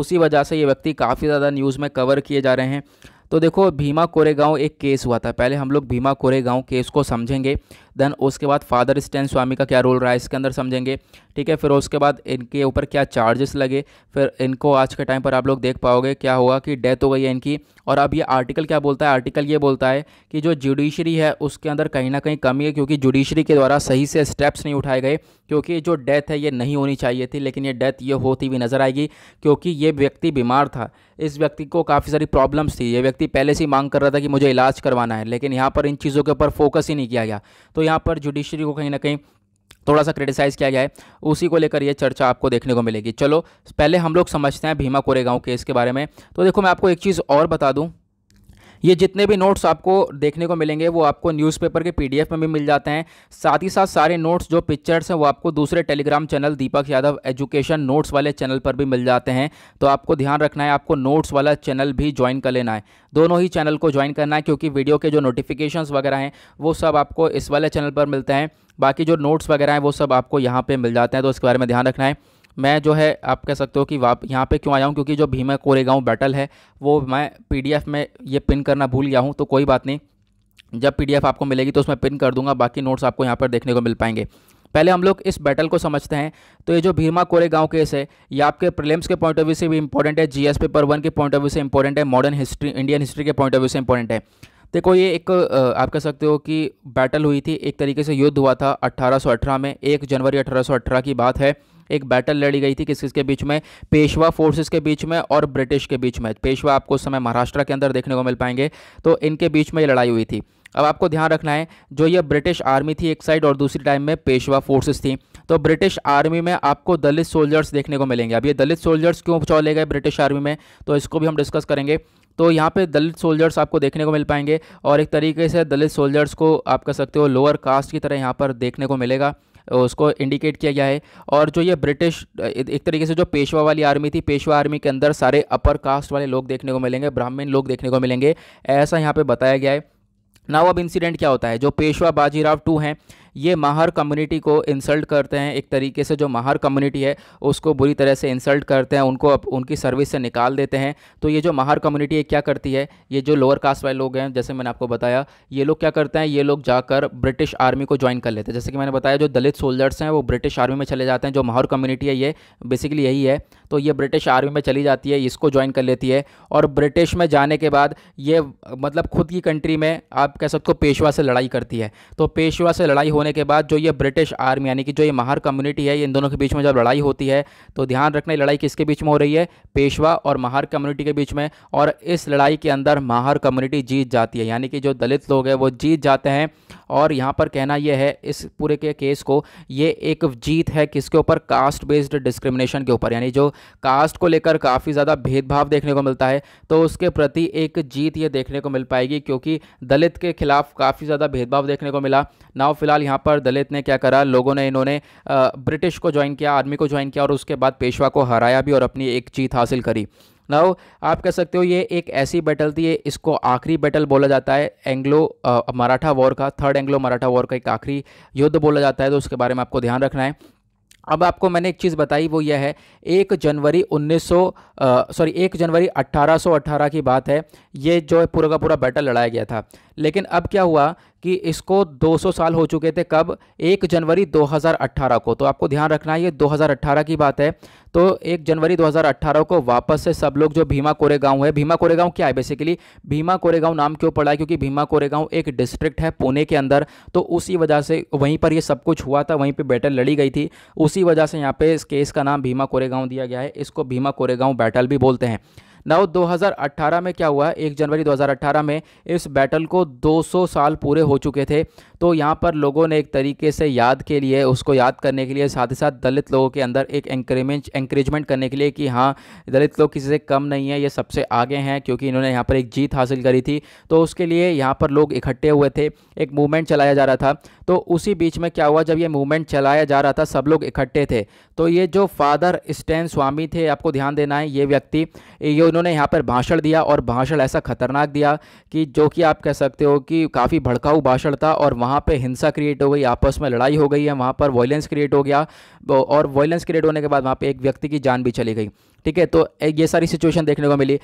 Speaker 1: उसी वजह से ये व्यक्ति काफ़ी ज़्यादा न्यूज़ में कवर किए जा रहे हैं तो देखो भीमा कोरेगांव एक केस हुआ था पहले हम लोग भीमा कोरेगांव केस को समझेंगे देन उसके बाद फादर स्टैन स्वामी का क्या रोल रहा है इसके अंदर समझेंगे ठीक है फिर उसके बाद इनके ऊपर क्या चार्जेस लगे फिर इनको आज के टाइम पर आप लोग देख पाओगे क्या हुआ कि डेथ हो गई है इनकी और अब ये आर्टिकल क्या बोलता है आर्टिकल ये बोलता है कि जो जुडिशरी है उसके अंदर कहीं ना कहीं कमी है क्योंकि जुडिशरी के द्वारा सही से स्टेप्स नहीं उठाए गए क्योंकि जो डेथ है ये नहीं होनी चाहिए थी लेकिन ये डेथ ये होती हुई नज़र आएगी क्योंकि ये व्यक्ति बीमार था इस व्यक्ति को काफ़ी सारी प्रॉब्लम्स थी ये व्यक्ति पहले से ही मांग कर रहा था कि मुझे इलाज करवाना है लेकिन यहाँ पर इन चीज़ों के ऊपर फोकस ही नहीं किया गया तो यहाँ पर जुडिशरी को कहीं ना कहीं थोड़ा सा क्रिटिसाइज़ किया गया है उसी को लेकर ये चर्चा आपको देखने को मिलेगी चलो पहले हम लोग समझते हैं भीमा कोरेगांव केस के बारे में तो देखो मैं आपको एक चीज़ और बता दूँ ये जितने भी नोट्स आपको देखने को मिलेंगे वो आपको न्यूज़पेपर के पीडीएफ में भी मिल जाते हैं साथ ही साथ सारे नोट्स जो पिक्चर्स हैं वो आपको दूसरे Telegram channel Deepak Yadav education notes वाले चैनल पर भी मिल जाते हैं तो आपको ध्यान रखना है आपको नोट्स वाला चैनल भी ज्वाइन कर लेना है दोनों ही चैनल को ज्वाइन करना है क्योंकि वीडियो के जो नोटिफिकेशन वगैरह हैं वो सब आपको इस वाले चैनल पर मिलते हैं बाकी जो नोट्स वगैरह हैं वो सब आपको यहाँ पर मिल जाते हैं तो इसके बारे में ध्यान रखना है मैं जो है आप कह सकते हो कि वाप यहाँ पे क्यों आया हूँ क्योंकि जो भीमा कोरेगांव बैटल है वो मैं पीडीएफ में ये पिन करना भूल गया हूँ तो कोई बात नहीं जब पीडीएफ आपको मिलेगी तो उसमें पिन कर दूंगा बाकी नोट्स आपको यहाँ पर देखने को मिल पाएंगे पहले हम लोग इस बैटल को समझते हैं तो ये जो भीमा कोरे केस है ये आपके प्रीलिम्स के पॉइंट ऑफ व्यू से भी इंपॉर्टेंट है जीएस पेपर वन के पॉइंट ऑफ व्यू से इंपॉर्टेंट है मॉडर्न हिस्ट्री इंडियन हिस्ट्री के पॉइंट ऑफ व्यू से इंपॉर्टेंट है देखो ये एक आप कह सकते हो कि बैटल हुई थी एक तरीके से युद्ध हुआ था 1818 में एक जनवरी 1818 की बात है एक बैटल लड़ी गई थी किस किसके बीच में पेशवा फोर्सेस के बीच में और ब्रिटिश के बीच में पेशवा आपको उस समय महाराष्ट्र के अंदर देखने को मिल पाएंगे तो इनके बीच में ये लड़ाई हुई थी अब आपको ध्यान रखना है जो ये ब्रिटिश आर्मी थी एक साइड और दूसरी टाइम में पेशवा फोर्सेस थी तो ब्रिटिश आर्मी में आपको दलित सोल्जर्स देखने को मिलेंगे अब ये दलित सोल्जर्स क्यों चौले गए ब्रिटिश आर्मी में तो इसको भी हम डिस्कस करेंगे तो यहाँ पे दलित सोल्जर्स आपको देखने को मिल पाएंगे और एक तरीके से दलित सोल्जर्स को आप कह सकते हो लोअर कास्ट की तरह यहाँ पर देखने को मिलेगा उसको इंडिकेट किया गया है और जो ये ब्रिटिश एक तरीके से जो पेशवा वाली आर्मी थी पेशवा आर्मी के अंदर सारे अपर कास्ट वाले लोग देखने को मिलेंगे ब्राह्मण लोग देखने को मिलेंगे ऐसा यहाँ पर बताया गया है नाव अब इंसिडेंट क्या होता है जो पेशवा बाजीराव टू हैं ये माहर कम्युनिटी को इंसल्ट करते हैं एक तरीके से जो माहर कम्युनिटी है उसको बुरी तरह से इंसल्ट करते हैं उनको उनकी सर्विस से निकाल देते हैं तो ये जो माहर कम्युनिटी है क्या करती है ये जो लोअर कास्ट वाले लोग हैं जैसे मैंने आपको बताया ये लोग क्या करते हैं ये लोग जाकर ब्रिटिश आर्मी को ज्वाइन कर लेते हैं जैसे कि मैंने बताया जो दलित सोल्जर्स हैं वो ब्रिटिश आर्मी में चले जाते हैं जो माहौर कम्युनिटी है ये बेसिकली यही है तो ये ब्रिटिश आर्मी में चली जाती है इसको ज्वाइन कर लेती है और ब्रिटिश में जाने के बाद ये मतलब खुद की कंट्री में आप कह सकते हो पेशवा से लड़ाई करती है तो पेशवा से लड़ाई होने होने के बाद जो ये ब्रिटिश आर्मी यानी कि जो ये महार कम्युनिटी है इन दोनों के बीच में जब लड़ाई होती है तो ध्यान रखना लड़ाई किसके बीच में हो रही है पेशवा और महार कम्युनिटी के बीच में और इस लड़ाई के अंदर महार कम्युनिटी जीत जाती है यानी कि जो दलित लोग हैं वो जीत जाते हैं और यहाँ पर कहना यह है इस पूरे के केस को ये एक जीत है किसके ऊपर कास्ट बेस्ड डिस्क्रिमिनेशन के ऊपर यानी जो कास्ट को लेकर काफ़ी ज़्यादा भेदभाव देखने को मिलता है तो उसके प्रति एक जीत ये देखने को मिल पाएगी क्योंकि दलित के खिलाफ काफ़ी ज़्यादा भेदभाव देखने को मिला नाव फिलहाल यहाँ पर दलित ने क्या करा लोगों ने इन्होंने ब्रिटिश को ज्वाइन किया आर्मी को ज्वाइन किया और उसके बाद पेशवा को हराया भी और अपनी एक जीत हासिल करी नाउ आप कह सकते हो ये एक ऐसी बैटल थी इसको आखिरी बैटल बोला जाता है एंग्लो मराठा वॉर का थर्ड एंग्लो मराठा वॉर का एक आखिरी युद्ध बोला जाता है तो उसके बारे में आपको ध्यान रखना है अब आपको मैंने एक चीज़ बताई वो यह है एक जनवरी 1900 सॉरी एक जनवरी 1818 की बात है ये जो है पूरा का पूरा बैटल लड़ाया गया था लेकिन अब क्या हुआ कि इसको 200 साल हो चुके थे कब एक जनवरी 2018 को तो आपको ध्यान रखना है ये 2018 की बात है तो एक जनवरी 2018 को वापस से सब लोग जो भीमा कोरेगांव है भीमा कोरेगांव क्या है बेसिकली भीमा कोरेगांव नाम क्यों पड़ा है क्योंकि भीमा कोरेगांव एक डिस्ट्रिक्ट है पुणे के अंदर तो उसी वजह से वहीं पर ये सब कुछ हुआ था वहीं पर बैटल लड़ी गई थी उसी वजह से यहाँ पे इस केस का नाम भीमा कोरेगांव दिया गया है इसको भीमा कोरेगांव बैटल भी बोलते हैं नाउ 2018 में क्या हुआ एक जनवरी 2018 में इस बैटल को 200 साल पूरे हो चुके थे तो यहाँ पर लोगों ने एक तरीके से याद के लिए उसको याद करने के लिए साथ ही साथ दलित लोगों के अंदर एक एंकरेजमेंट एंकरेजमेंट करने के लिए कि हाँ दलित लोग किसी से कम नहीं है ये सबसे आगे हैं क्योंकि इन्होंने यहाँ पर एक जीत हासिल करी थी तो उसके लिए यहाँ पर लोग इकट्ठे हुए थे एक मूवमेंट चलाया जा रहा था तो उसी बीच में क्या हुआ जब ये मूवमेंट चलाया जा रहा था सब लोग इकट्ठे थे तो ये जो फादर स्टैन स्वामी थे आपको ध्यान देना है ये व्यक्ति ये उन्होंने यहाँ पर भाषण दिया और भाषण ऐसा खतरनाक दिया कि जो कि आप कह सकते हो कि काफ़ी भड़काऊ भाषण था और वहाँ पर हिंसा क्रिएट हो गई आपस में लड़ाई हो गई है वहाँ पर वॉयलेंस क्रिएट हो गया और वॉयलेंस क्रिएट होने के बाद वहाँ पर एक व्यक्ति की जान भी चली गई ठीक है तो ये सारी सिचुएशन देखने को मिली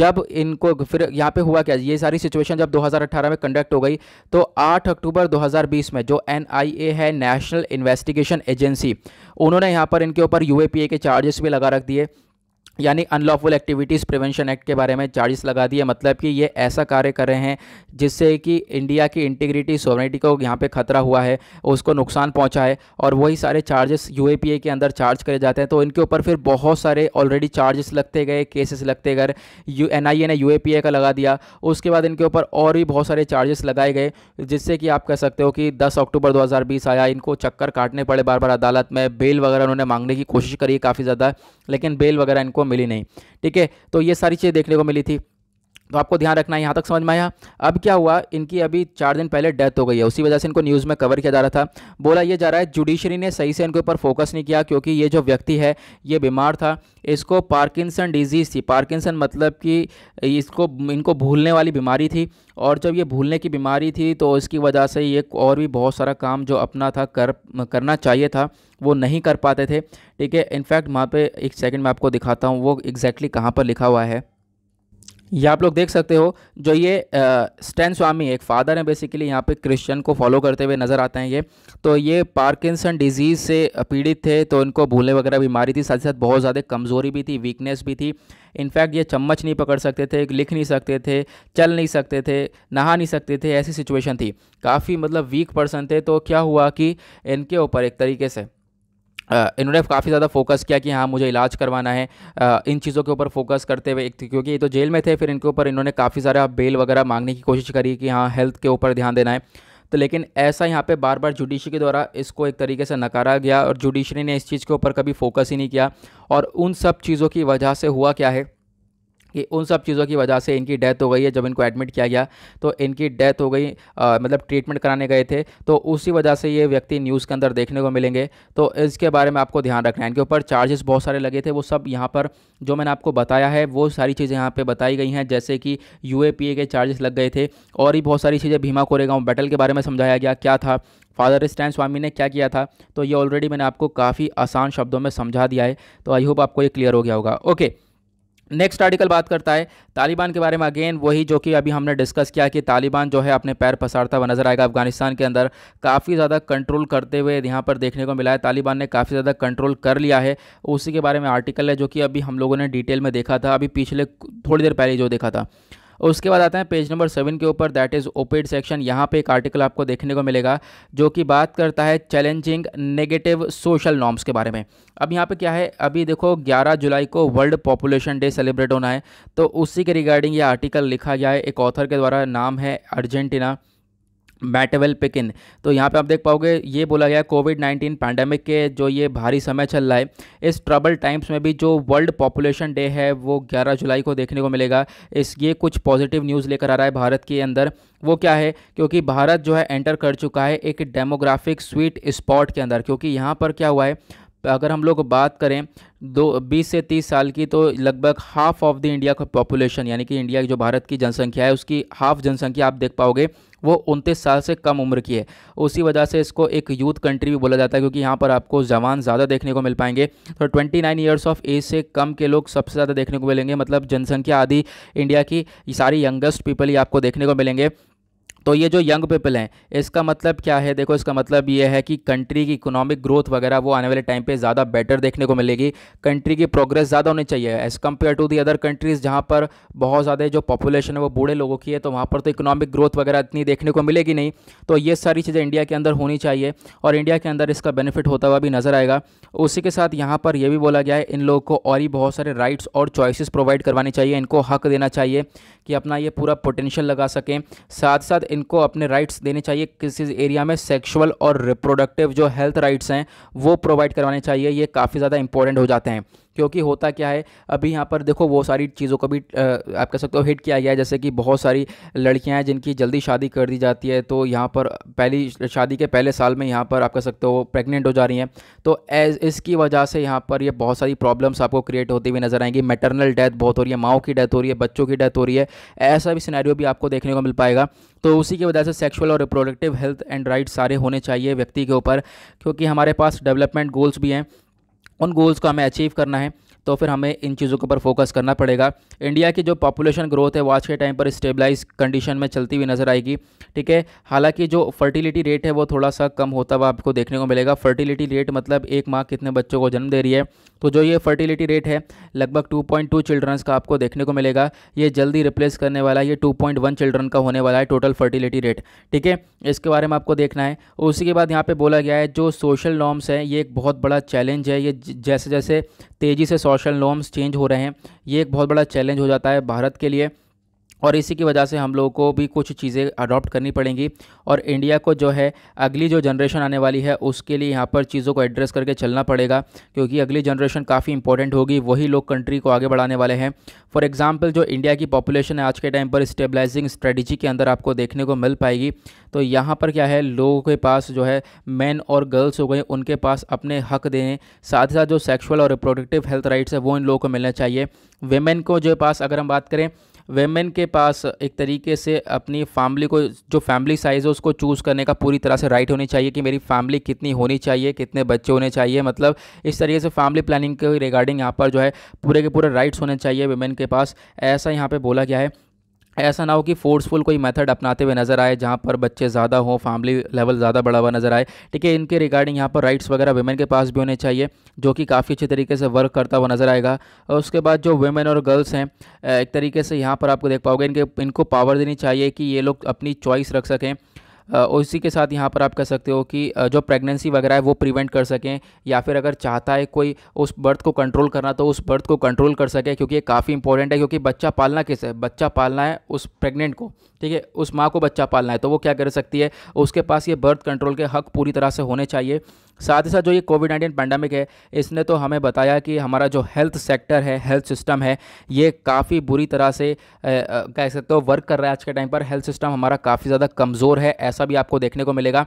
Speaker 1: जब इनको फिर यहाँ पे हुआ क्या ये सारी सिचुएशन जब 2018 में कंडक्ट हो गई तो 8 अक्टूबर 2020 में जो एन है नेशनल इन्वेस्टिगेशन एजेंसी उन्होंने यहाँ पर इनके ऊपर यू के चार्जेस भी लगा रख दिए यानी अनलॉफुल एक्टिविटीज़ प्रिवेंशन एक्ट के बारे में चार्जेस लगा दिए मतलब कि ये ऐसा कार्य कर रहे हैं जिससे कि इंडिया की इंटीग्रिटी सोवरेनिटी को यहाँ पे खतरा हुआ है उसको नुकसान पहुँचा है और वही सारे चार्जेस यू के अंदर चार्ज करे जाते हैं तो इनके ऊपर फिर बहुत सारे ऑलरेडी चार्जेस लगते गए केसेस लगते गए यू एन ने यू का लगा दिया उसके बाद इनके ऊपर और भी बहुत सारे चार्जेस लगाए गए जिससे कि आप कह सकते हो कि दस अक्टूबर दो आया इनको चक्कर काटने पड़े बार बार अदालत में बेल वगैरह उन्होंने मांगने की कोशिश करी काफ़ी ज़्यादा लेकिन बेल वगैरह इनको मिली नहीं ठीक है तो ये सारी चीज़ें देखने को मिली थी तो आपको ध्यान रखना है यहाँ तक समझ में आया अब क्या हुआ इनकी अभी चार दिन पहले डेथ हो गई है उसी वजह से इनको न्यूज़ में कवर किया जा रहा था बोला ये जा रहा है जुडिशरी ने सही से इनके ऊपर फोकस नहीं किया क्योंकि ये जो व्यक्ति है ये बीमार था इसको पार्किंसन डिजीज़ थी पार्किंसन मतलब कि इसको इनको भूलने वाली बीमारी थी और जब ये भूलने की बीमारी थी तो इसकी वजह से ये और भी बहुत सारा काम जो अपना था कर करना चाहिए था वो नहीं कर पाते थे ठीक है इनफैक्ट वहाँ पे एक सेकेंड मैं आपको दिखाता हूँ वो एग्जैक्टली कहाँ पर लिखा हुआ है ये आप लोग देख सकते हो जो ये स्टैन स्वामी एक फादर हैं बेसिकली यहाँ पे क्रिश्चियन को फॉलो करते हुए नज़र आते हैं ये तो ये पार्किंसन डिजीज़ से पीड़ित थे तो इनको भूले वगैरह बीमारी थी साथ ही साथ बहुत ज़्यादा कमज़ोरी भी थी वीकनेस भी थी इनफैक्ट ये चम्मच नहीं पकड़ सकते थे लिख नहीं सकते थे चल नहीं सकते थे नहा नहीं सकते थे ऐसी सिचुएशन थी काफ़ी मतलब वीक पर्सन थे तो क्या हुआ कि इनके ऊपर एक तरीके से इन्होंने काफ़ी ज़्यादा फोकस किया कि हाँ मुझे इलाज करवाना है इन चीज़ों के ऊपर फोकस करते हुए एक क्योंकि ये तो जेल में थे फिर इनके ऊपर इन्होंने काफ़ी सारा बेल वगैरह मांगने की कोशिश करी कि हाँ हेल्थ के ऊपर ध्यान देना है तो लेकिन ऐसा यहाँ पे बार बार जुडिशरी के द्वारा इसको एक तरीके से नकारा गया और जुडिशरी ने इस चीज़ के ऊपर कभी फोकस ही नहीं किया और उन सब चीज़ों की वजह से हुआ क्या है कि उन सब चीज़ों की वजह से इनकी डेथ हो गई है जब इनको एडमिट किया गया तो इनकी डेथ हो गई आ, मतलब ट्रीटमेंट कराने गए थे तो उसी वजह से ये व्यक्ति न्यूज़ के अंदर देखने को मिलेंगे तो इसके बारे में आपको ध्यान रखना है इनके ऊपर चार्जेस बहुत सारे लगे थे वो सब यहाँ पर जो मैंने आपको बताया है वो सारी चीज़ें यहाँ पर बताई गई हैं जैसे कि यू के चार्जेस लग गए थे और भी बहुत सारी चीज़ें भीमा कोरेगा बैटल के बारे में समझाया गया क्या था फादर स्टैंड स्वामी ने क्या किया था तो ये ऑलरेडी मैंने आपको काफ़ी आसान शब्दों में समझा दिया है तो आई होप आपको ये क्लियर हो गया होगा ओके नेक्स्ट आर्टिकल बात करता है तालिबान के बारे में अगेन वही जो कि अभी हमने डिस्कस किया कि तालिबान जो है अपने पैर पसारता हुआ नजर आएगा अफगानिस्तान के अंदर काफ़ी ज़्यादा कंट्रोल करते हुए यहाँ पर देखने को मिला है तालिबान ने काफ़ी ज़्यादा कंट्रोल कर लिया है उसी के बारे में आर्टिकल है जो कि अभी हम लोगों ने डिटेल में देखा था अभी पिछले थोड़ी देर पहले जो देखा था और उसके बाद आते हैं पेज नंबर सेवन के ऊपर दैट इज़ ओपेड सेक्शन यहाँ पे एक आर्टिकल आपको देखने को मिलेगा जो कि बात करता है चैलेंजिंग नेगेटिव सोशल नॉर्म्स के बारे में अब यहाँ पे क्या है अभी देखो 11 जुलाई को वर्ल्ड पॉपुलेशन डे सेलिब्रेट होना है तो उसी के रिगार्डिंग ये आर्टिकल लिखा गया है एक ऑथर के द्वारा नाम है अर्जेंटीना पिक पिकिन तो यहाँ पे आप देख पाओगे ये बोला गया कोविड नाइन्टीन पैंडमिक के जो ये भारी समय चल रहा है इस ट्रबल टाइम्स में भी जो वर्ल्ड पॉपुलेशन डे है वो 11 जुलाई को देखने को मिलेगा इस ये कुछ पॉजिटिव न्यूज़ लेकर आ रहा है भारत के अंदर वो क्या है क्योंकि भारत जो है एंटर कर चुका है एक डेमोग्राफिक स्वीट स्पॉट के अंदर क्योंकि यहाँ पर क्या हुआ है अगर हम लोग बात करें दो बीस से तीस साल की तो लगभग हाफ ऑफ द इंडिया का पॉपुलेशन यानी कि इंडिया की जो भारत की जनसंख्या है उसकी हाफ जनसंख्या आप देख पाओगे वो उनतीस साल से कम उम्र की है उसी वजह से इसको एक यूथ कंट्री भी बोला जाता है क्योंकि यहाँ पर आपको जवान ज़्यादा देखने को मिल पाएंगे तो twenty nine years of age से कम के लोग सबसे ज़्यादा देखने को मिलेंगे मतलब जनसंख्या आदि इंडिया की सारी यंगेस्ट पीपल ही आपको देखने को मिलेंगे तो ये जो यंग पीपल हैं इसका मतलब क्या है देखो इसका मतलब ये है कि कंट्री की इकोनॉमिक ग्रोथ वगैरह वो आने वाले टाइम पे ज़्यादा बेटर देखने को मिलेगी कंट्री की प्रोग्रेस ज़्यादा होनी चाहिए as compare to the other countries जहाँ पर बहुत ज़्यादा जो पॉपुलेशन है वो बूढ़े लोगों की है तो वहाँ पर तो इकोनॉमिक ग्रोथ वगैरह इतनी देखने को मिलेगी नहीं तो ये सारी चीज़ें इंडिया के अंदर होनी चाहिए और इंडिया के अंदर इसका बेनिफिट होता हुआ भी नज़र आएगा उसी के साथ यहाँ पर यह भी बोला गया है इन लोगों को और ही बहुत सारे राइट्स और चॉइसिस प्रोवाइड करवानी चाहिए इनको हक देना चाहिए कि अपना ये पूरा पोटेंशियल लगा सकें साथ साथ इनको अपने राइट्स देने चाहिए किसी एरिया में सेक्सुअल और रिप्रोडक्टिव जो हेल्थ राइट्स हैं वो प्रोवाइड करवाने चाहिए ये काफ़ी ज़्यादा इंपॉर्टेंट हो जाते हैं क्योंकि होता क्या है अभी यहाँ पर देखो वो सारी चीज़ों को भी आप कह सकते हो हिट किया गया है जैसे कि बहुत सारी लड़कियाँ हैं जिनकी जल्दी शादी कर दी जाती है तो यहाँ पर पहली शादी के पहले साल में यहाँ पर आप कह सकते हो प्रेगनेंट हो जा रही हैं तो एज इसकी वजह से यहाँ पर ये बहुत सारी प्रॉब्लम्स आपको क्रिएट होती हुई नज़र आएंगी मेटरनल डेथ बहुत हो रही है माओ की डेथ हो रही है बच्चों की डेथ हो रही है ऐसा भी सिनेरियो भी आपको देखने को मिल पाएगा तो उसी की वजह से सेक्शुअल और रिप्रोडक्टिव हेल्थ एंड राइट्स सारे होने चाहिए व्यक्ति के ऊपर क्योंकि हमारे पास डेवलपमेंट गोल्स भी हैं उन गोल्स को हमें अचीव करना है तो फिर हमें इन चीज़ों के ऊपर फोकस करना पड़ेगा इंडिया की जो पॉपुलेशन ग्रोथ है वो आज के टाइम पर स्टेबलाइज कंडीशन में चलती हुई नज़र आएगी ठीक है हालांकि जो फर्टिलिटी रेट है वो थोड़ा सा कम होता हुआ आपको देखने को मिलेगा फर्टिलिटी रेट मतलब एक माँ कितने बच्चों को जन्म दे रही है तो जो ये फर्टिलिटी रेट है लगभग टू चिल्ड्रंस का आपको देखने को मिलेगा ये जल्दी रिप्लेस करने वाला है ये वन चिल्ड्रन का होने वाला है टोटल फर्टिलिटी रेट ठीक है इसके बारे में आपको देखना है उसी के बाद यहाँ पर बोला गया है जो सोशल नॉर्म्स हैं ये एक बहुत बड़ा चैलेंज है ये जैसे जैसे तेज़ी से सोशल नॉर्म्स चेंज हो रहे हैं ये एक बहुत बड़ा चैलेंज हो जाता है भारत के लिए और इसी की वजह से हम लोगों को भी कुछ चीज़ें अडॉप्ट करनी पड़ेंगी और इंडिया को जो है अगली जो जनरेशन आने वाली है उसके लिए यहाँ पर चीज़ों को एड्रेस करके चलना पड़ेगा क्योंकि अगली जनरेशन काफ़ी इंपॉर्टेंट होगी वही लोग कंट्री को आगे बढ़ाने वाले हैं फॉर एग्ज़ाम्पल जो इंडिया की पॉपुलेशन है आज के टाइम पर स्टेबलाइजिंग स्ट्रेटेजी के अंदर आपको देखने को मिल पाएगी तो यहाँ पर क्या है लोगों के पास जो है मैन और गर्ल्स हो गए उनके पास अपने हक देने साथ ही साथ जो सेक्शुअल और रिप्रोडक्टिव हेल्थ राइट्स है वो इन लोगों को मिलना चाहिए वेमेन को जो पास अगर हम बात करें वेमेन के पास एक तरीके से अपनी फैमिली को जो फैमिली साइज़ है उसको चूज़ करने का पूरी तरह से राइट होनी चाहिए कि मेरी फैमिली कितनी होनी चाहिए कितने बच्चे होने चाहिए मतलब इस तरीके से फैमिली प्लानिंग के रिगार्डिंग यहाँ पर जो है पूरे के पूरे राइट्स होने चाहिए वेमेन के पास ऐसा यहाँ पर बोला गया है ऐसा ना हो कि फोर्सफुल कोई मेथड अपनाते हुए नजर आए जहाँ पर बच्चे ज़्यादा हो फैमिली लेवल ज़्यादा बढ़ा हुआ नजर आए ठीक है इनके रिगार्डिंग यहाँ पर राइट्स वगैरह वेमेन के पास भी होने चाहिए जो कि काफ़ी अच्छे तरीके से वर्क करता हुआ नजर आएगा और उसके बाद जो वेमेन और गर्ल्स हैं एक तरीके से यहाँ पर आपको देख पाओगे इनके इनको पावर देनी चाहिए कि ये लोग अपनी चॉइस रख सकें और इसी के साथ यहाँ पर आप कह सकते हो कि जो प्रेगनेंसी वगैरह है वो प्रिवेंट कर सकें या फिर अगर चाहता है कोई उस बर्थ को कंट्रोल करना तो उस बर्थ को कंट्रोल कर सके क्योंकि ये काफ़ी इंपॉर्टेंट है क्योंकि बच्चा पालना किस है बच्चा पालना है उस प्रेग्नेंट को ठीक है उस माँ को बच्चा पालना है तो वो क्या कर सकती है उसके पास ये बर्थ कंट्रोल के हक पूरी तरह से होने चाहिए साथ ही साथ जो ये कोविड नाइन्टीन पैंडमिक है इसने तो हमें बताया कि हमारा जो हेल्थ सेक्टर है हेल्थ सिस्टम है ये काफ़ी बुरी तरह से कह सकते हो वर्क कर रहा है आज के टाइम पर हेल्थ सिस्टम हमारा काफ़ी ज़्यादा कमज़ोर है ऐसा भी आपको देखने को मिलेगा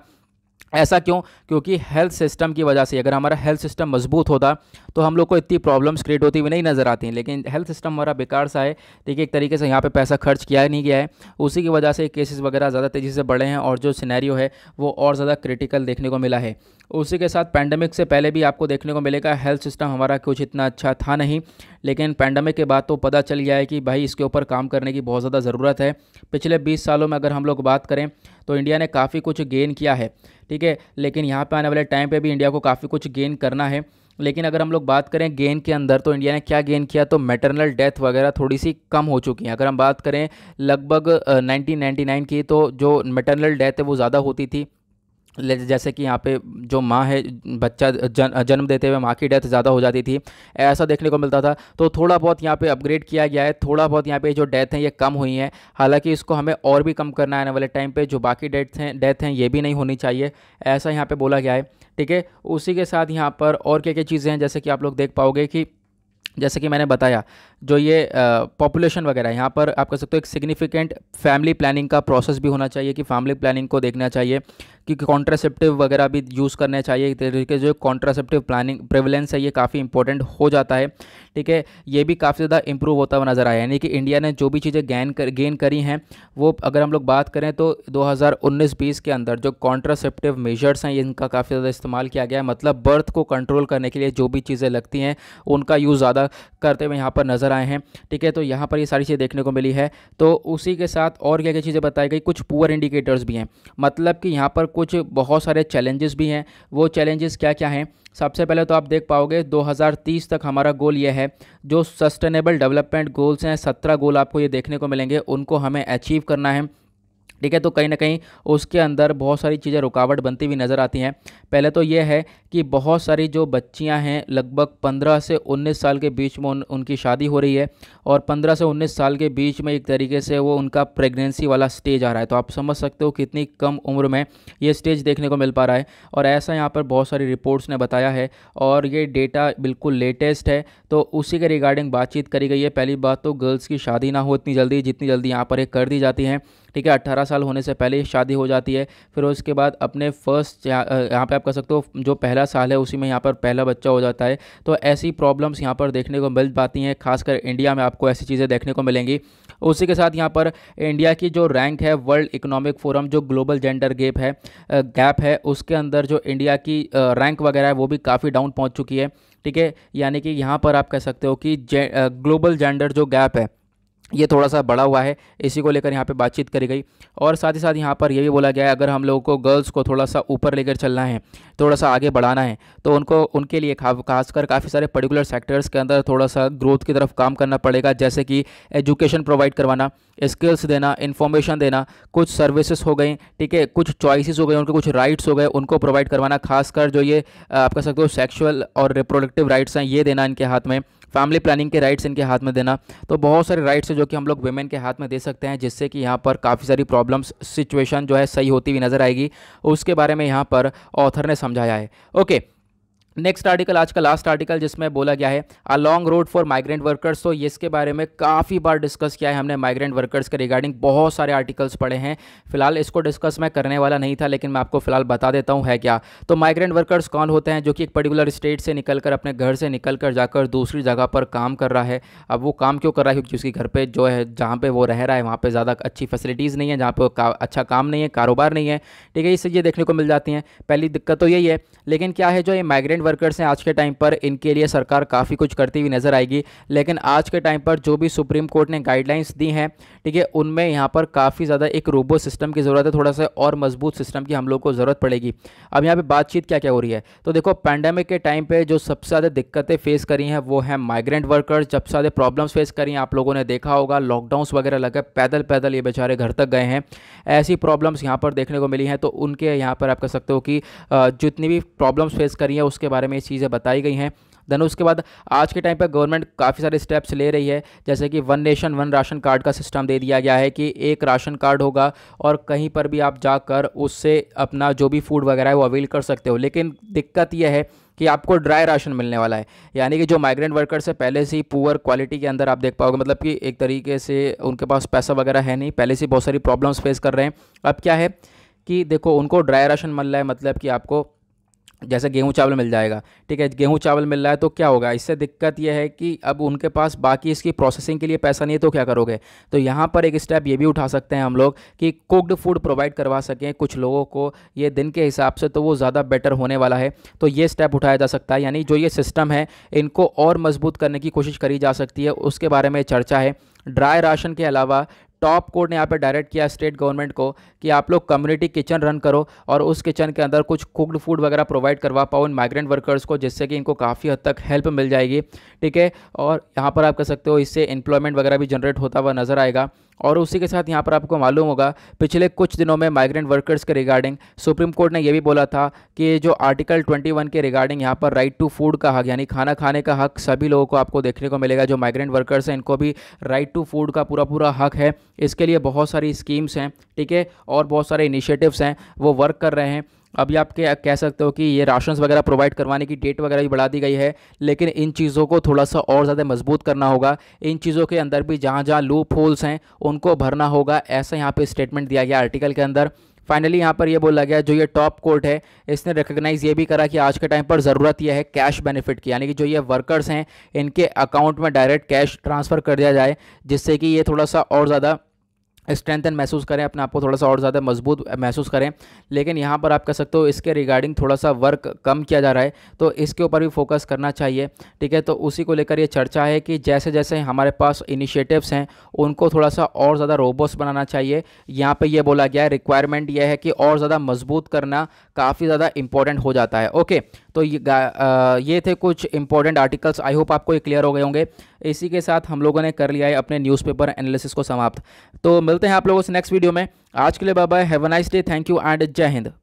Speaker 1: ऐसा क्यों क्योंकि हेल्थ सिस्टम की वजह से अगर हमारा हेल्थ सिस्टम मजबूत होता तो हम लोग को इतनी प्रॉब्लम्स क्रिएट होती हुई नहीं नज़र आती हैं लेकिन हेल्थ सिस्टम हमारा बेकार सा है ठीक है एक तरीके से यहाँ पे पैसा खर्च किया नहीं गया है उसी की वजह से केसेस वगैरह ज़्यादा तेज़ी से बढ़े हैं और जो सिनेरियो है वो और ज़्यादा क्रिटिकल देखने को मिला है उसी के साथ पैंडमिक से पहले भी आपको देखने को मिलेगा हेल्थ सिस्टम हमारा कुछ इतना अच्छा था नहीं लेकिन पैंडमिक के बाद तो पता चल गया है कि भाई इसके ऊपर काम करने की बहुत ज़्यादा ज़रूरत है पिछले बीस सालों में अगर हम लोग बात करें तो इंडिया ने काफ़ी कुछ गेन किया है ठीक है लेकिन यहाँ पर आने वाले टाइम पर भी इंडिया को काफ़ी कुछ गेन करना है लेकिन अगर हम लोग बात करें गेन के अंदर तो इंडिया ने क्या गेन किया तो मेटरनल डेथ वगैरह थोड़ी सी कम हो चुकी है अगर हम बात करें लगभग 1999 की तो जो मेटरनल डेथ है वो ज़्यादा होती थी जैसे कि यहाँ पे जो माँ है बच्चा जन, जन्म देते हुए माँ की डेथ ज़्यादा हो जाती थी ऐसा देखने को मिलता था तो थोड़ा बहुत यहाँ पे अपग्रेड किया गया है थोड़ा बहुत यहाँ पे जो डेथ हैं ये कम हुई हैं हालांकि इसको हमें और भी कम करना है आने वाले टाइम पे जो बाकी डेथ हैं डेथ हैं ये भी नहीं होनी चाहिए ऐसा यहाँ पर बोला गया है ठीक है उसी के साथ यहाँ पर और क्या क्या चीज़ें हैं जैसे कि आप लोग देख पाओगे कि जैसे कि मैंने बताया जो ये पॉपुलेशन वगैरह यहाँ पर आप कह सकते हो एक सिग्निफिकेंट फैमिली प्लानिंग का प्रोसेस भी होना चाहिए कि फैमिली प्लानिंग को देखना चाहिए क्योंकि कॉन्ट्रासेप्टिव वगैरह भी यूज़ करने चाहिए तरीके जो कॉन्ट्रासेप्टिव प्लानिंग प्रेवलेंस है ये काफ़ी इंपॉर्टेंट हो जाता है ठीक है ये भी काफ़ी ज़्यादा इंप्रूव होता हुआ नज़र आया यानी कि इंडिया ने जो भी चीज़ें गैन कर गेन करी हैं वो अगर हम लोग बात करें तो 2019-20 के अंदर जो कॉन्ट्रासेप्टिव मेजर्स हैं इनका काफ़ी ज़्यादा इस्तेमाल किया गया है मतलब बर्थ को कंट्रोल करने के लिए जो भी चीज़ें लगती हैं उनका यूज़ ज़्यादा करते हुए यहाँ पर नज़र आए हैं ठीक है तो यहाँ पर ये सारी चीज़ें देखने को मिली है तो उसी के साथ और क्या क्या चीज़ें बताई गई कुछ पुअर इंडिकेटर्स भी हैं मतलब कि यहाँ पर कुछ बहुत सारे चैलेंजेस भी हैं वो चैलेंजेस क्या क्या हैं सबसे पहले तो आप देख पाओगे 2030 तक हमारा गोल ये है जो सस्टेनेबल डेवलपमेंट गोल्स हैं सत्रह गोल आपको ये देखने को मिलेंगे उनको हमें अचीव करना है ठीक है तो कहीं ना कहीं उसके अंदर बहुत सारी चीज़ें रुकावट बनती हुई नज़र आती हैं पहले तो ये है कि बहुत सारी जो बच्चियां हैं लगभग 15 से 19 साल के बीच में उन, उनकी शादी हो रही है और 15 से 19 साल के बीच में एक तरीके से वो उनका प्रेगनेंसी वाला स्टेज आ रहा है तो आप समझ सकते हो कितनी कम उम्र में ये स्टेज देखने को मिल पा रहा है और ऐसा यहाँ पर बहुत सारी रिपोर्ट्स ने बताया है और ये डेटा बिल्कुल लेटेस्ट है तो उसी के रिगार्डिंग बातचीत करी गई है पहली बात तो गर्ल्स की शादी ना हो इतनी जल्दी जितनी जल्दी यहाँ पर एक कर दी जाती हैं ठीक है अट्ठारह साल होने से पहले शादी हो जाती है फिर उसके बाद अपने फर्स्ट यहाँ पर आप कह सकते हो जो पहला साल है उसी में यहाँ पर पहला बच्चा हो जाता है तो ऐसी प्रॉब्लम्स यहाँ पर देखने को मिल पाती हैं खासकर इंडिया में आपको ऐसी चीज़ें देखने को मिलेंगी उसी के साथ यहाँ पर इंडिया की जो रैंक है वर्ल्ड इकोनॉमिक फोरम जो ग्लोबल जेंडर गैप है गैप है उसके अंदर जो इंडिया की रैंक वगैरह है वो भी काफ़ी डाउन पहुँच चुकी है ठीक है यानी कि यहाँ पर आप कह सकते हो कि जे, ग्लोबल जेंडर जो गैप है ये थोड़ा सा बड़ा हुआ है इसी को लेकर यहाँ पे बातचीत करी गई और साथ ही साथ यहाँ पर यह भी बोला गया है अगर हम लोगों को गर्ल्स को थोड़ा सा ऊपर लेकर चलना है थोड़ा सा आगे बढ़ाना है तो उनको उनके लिए खासकर काफ़ी सारे पर्टिकुलर सेक्टर्स के अंदर थोड़ा सा ग्रोथ की तरफ काम करना पड़ेगा जैसे कि एजुकेशन प्रोवाइड करवाना स्किल्स देना इन्फॉर्मेशन देना कुछ सर्विसेस हो गई ठीक है कुछ चॉइसिस हो गए उनके कुछ राइट्स हो गए उनको प्रोवाइड करवाना खासकर जो ये आप कह सकते हो सेक्शुअल और रिप्रोडक्टिव राइट्स हैं ये देना इनके हाथ में फैमिली प्लानिंग के राइट्स इनके हाथ में देना तो बहुत सारे राइट्स है जो कि हम लोग वेमेन के हाथ में दे सकते हैं जिससे कि यहाँ पर काफ़ी सारी प्रॉब्लम्स सिचुएशन जो है सही होती हुई नज़र आएगी उसके बारे में यहाँ पर ऑथर ने समझाया है ओके नेक्स्ट आर्टिकल आज का लास्ट आर्टिकल जिसमें बोला गया है a long road for migrant workers तो ये इसके बारे में काफ़ी बार डिस्कस किया है हमने माइग्रेंट वर्कर्स के रिगार्डिंग बहुत सारे आर्टिकल्स पढ़े हैं फिलहाल इसको डिस्कस मैं करने वाला नहीं था लेकिन मैं आपको फिलहाल बता देता हूँ है क्या तो माइग्रेंट वर्कर्स कौन होते हैं जो कि एक पर्टिकुलर स्टेट से निकल कर अपने घर से निकल कर जाकर दूसरी जगह पर काम कर रहा है अब वो काम क्यों कर रहा है क्योंकि उसके घर पर जो है जहाँ पर वो रह रहा है वहाँ पर ज़्यादा अच्छी फैसिलिटीज़ नहीं है जहाँ पर का, अच्छा काम नहीं है कारोबार नहीं है ठीक है इससे ये देखने को मिल जाती हैं पहली दिक्कत तो यही है लेकिन क्या है जो ये माइग्रेंट वर्कर्स हैं आज के टाइम पर इनके लिए सरकार काफ़ी कुछ करती हुई नज़र आएगी लेकिन आज के टाइम पर जो भी सुप्रीम कोर्ट ने गाइडलाइंस दी हैं ठीक है उनमें यहाँ पर काफ़ी ज़्यादा एक रोबो सिस्टम की ज़रूरत है थोड़ा सा और मजबूत सिस्टम की हम लोग को ज़रूरत पड़ेगी अब यहाँ पर बातचीत क्या क्या हो रही है तो देखो पैंडेमिक के टाइम पर जो सबसे ज़्यादा दिक्कतें फेस करी हैं वो हैं माइग्रेंट वर्कर्स से ज़्यादा प्रॉब्लम्स फेस करी आप लोगों ने देखा होगा लॉकडाउन वगैरह लगे पैदल पैदल ये बेचारे घर तक गए हैं ऐसी प्रॉब्लम्स यहाँ पर देखने को मिली हैं तो उनके यहाँ पर आप कह सकते हो कि जितनी भी प्रॉब्लम्स फेस करी हैं उसके बारे में ये चीज़ें बताई गई हैं देन उसके बाद आज के टाइम पर गवर्नमेंट काफ़ी सारे स्टेप्स ले रही है जैसे कि one nation one ration card का सिस्टम दे दिया गया है कि एक राशन कार्ड होगा और कहीं पर भी आप जाकर उससे अपना जो भी फूड वगैरह है वो अवेल कर सकते हो लेकिन दिक्कत यह है कि आपको ड्राई राशन मिलने वाला है यानी कि जो माइग्रेंट वर्कर्स है पहले से ही पुअर क्वालिटी के अंदर आप देख पाओगे मतलब कि एक तरीके से उनके पास पैसा वगैरह है नहीं पहले से बहुत सारी प्रॉब्लम्स फेस कर रहे हैं अब क्या है कि देखो उनको ड्राई राशन मिल रहा है मतलब कि आपको जैसे गेहूं चावल मिल जाएगा ठीक है गेहूं चावल मिल रहा है तो क्या होगा इससे दिक्कत यह है कि अब उनके पास बाकी इसकी प्रोसेसिंग के लिए पैसा नहीं है तो क्या करोगे तो यहाँ पर एक स्टेप ये भी उठा सकते हैं हम लोग कि कुकड फूड प्रोवाइड करवा सकें कुछ लोगों को ये दिन के हिसाब से तो वो ज़्यादा बेटर होने वाला है तो ये स्टेप उठाया जा सकता है यानी जो ये सिस्टम है इनको और मजबूत करने की कोशिश करी जा सकती है उसके बारे में चर्चा है ड्राई राशन के अलावा टॉप कोर्ट ने यहाँ पे डायरेक्ट किया स्टेट गवर्नमेंट को कि आप लोग कम्युनिटी किचन रन करो और उस किचन के अंदर कुछ कुकड फूड वगैरह प्रोवाइड करवा पाओ इन माइग्रेंट वर्कर्स को जिससे कि इनको काफ़ी हद तक हेल्प मिल जाएगी ठीक है और यहाँ पर आप कह सकते हो इससे एम्प्लॉयमेंट वगैरह भी जनरेट होता हुआ नज़र आएगा और उसी के साथ यहाँ पर आपको मालूम होगा पिछले कुछ दिनों में माइग्रेंट वर्कर्स के रिगार्डिंग सुप्रीम कोर्ट ने यह भी बोला था कि जो आर्टिकल 21 के रिगार्डिंग यहाँ पर राइट टू फूड का हक यानी खाना खाने का हक सभी लोगों को आपको देखने को मिलेगा जो माइग्रेंट वर्कर्स हैं इनको भी राइट टू फूड का पूरा पूरा हक है इसके लिए बहुत सारी स्कीम्स हैं ठीक है और बहुत सारे इनिशिएटिव्स हैं वो वर्क कर रहे हैं अभी आप कह सकते हो कि ये राशन वगैरह प्रोवाइड करवाने की डेट वगैरह भी बढ़ा दी गई है लेकिन इन चीज़ों को थोड़ा सा और ज़्यादा मजबूत करना होगा इन चीज़ों के अंदर भी जहाँ जहाँ लूप होल्स हैं उनको भरना होगा ऐसा यहाँ पे स्टेटमेंट दिया गया आर्टिकल के अंदर फाइनली यहाँ पर ये बोला गया जो ये टॉप कोर्ट है इसने रिकग्नाइज़ ये भी करा कि आज के टाइम पर ज़रूरत यह है कैश बेनिफिट की यानी कि जो ये वर्कर्स हैं इनके अकाउंट में डायरेक्ट कैश ट्रांसफ़र कर दिया जाए जिससे कि ये थोड़ा सा और ज़्यादा स्ट्रेंथन महसूस करें अपने आप को थोड़ा सा और ज़्यादा मजबूत महसूस करें लेकिन यहाँ पर आप कह सकते हो इसके रिगार्डिंग थोड़ा सा वर्क कम किया जा रहा है तो इसके ऊपर भी फोकस करना चाहिए ठीक है तो उसी को लेकर ये चर्चा है कि जैसे जैसे हमारे पास इनिशिएटिव्स हैं उनको थोड़ा सा और ज़्यादा रोबोस्ट बनाना चाहिए यहाँ पर यह बोला गया है रिक्वायरमेंट यह है कि और ज़्यादा मजबूत करना काफ़ी ज़्यादा इंपॉर्टेंट हो जाता है ओके तो ये आ, ये थे कुछ इंपॉर्टेंट आर्टिकल्स आई होप आपको ये क्लियर हो गए होंगे इसी के साथ हम लोगों ने कर लिया है अपने न्यूज़पेपर एनालिसिस को समाप्त तो मिलते हैं आप लोगों से नेक्स्ट वीडियो में आज के लिए bye have a nice day thank you and जय हिंद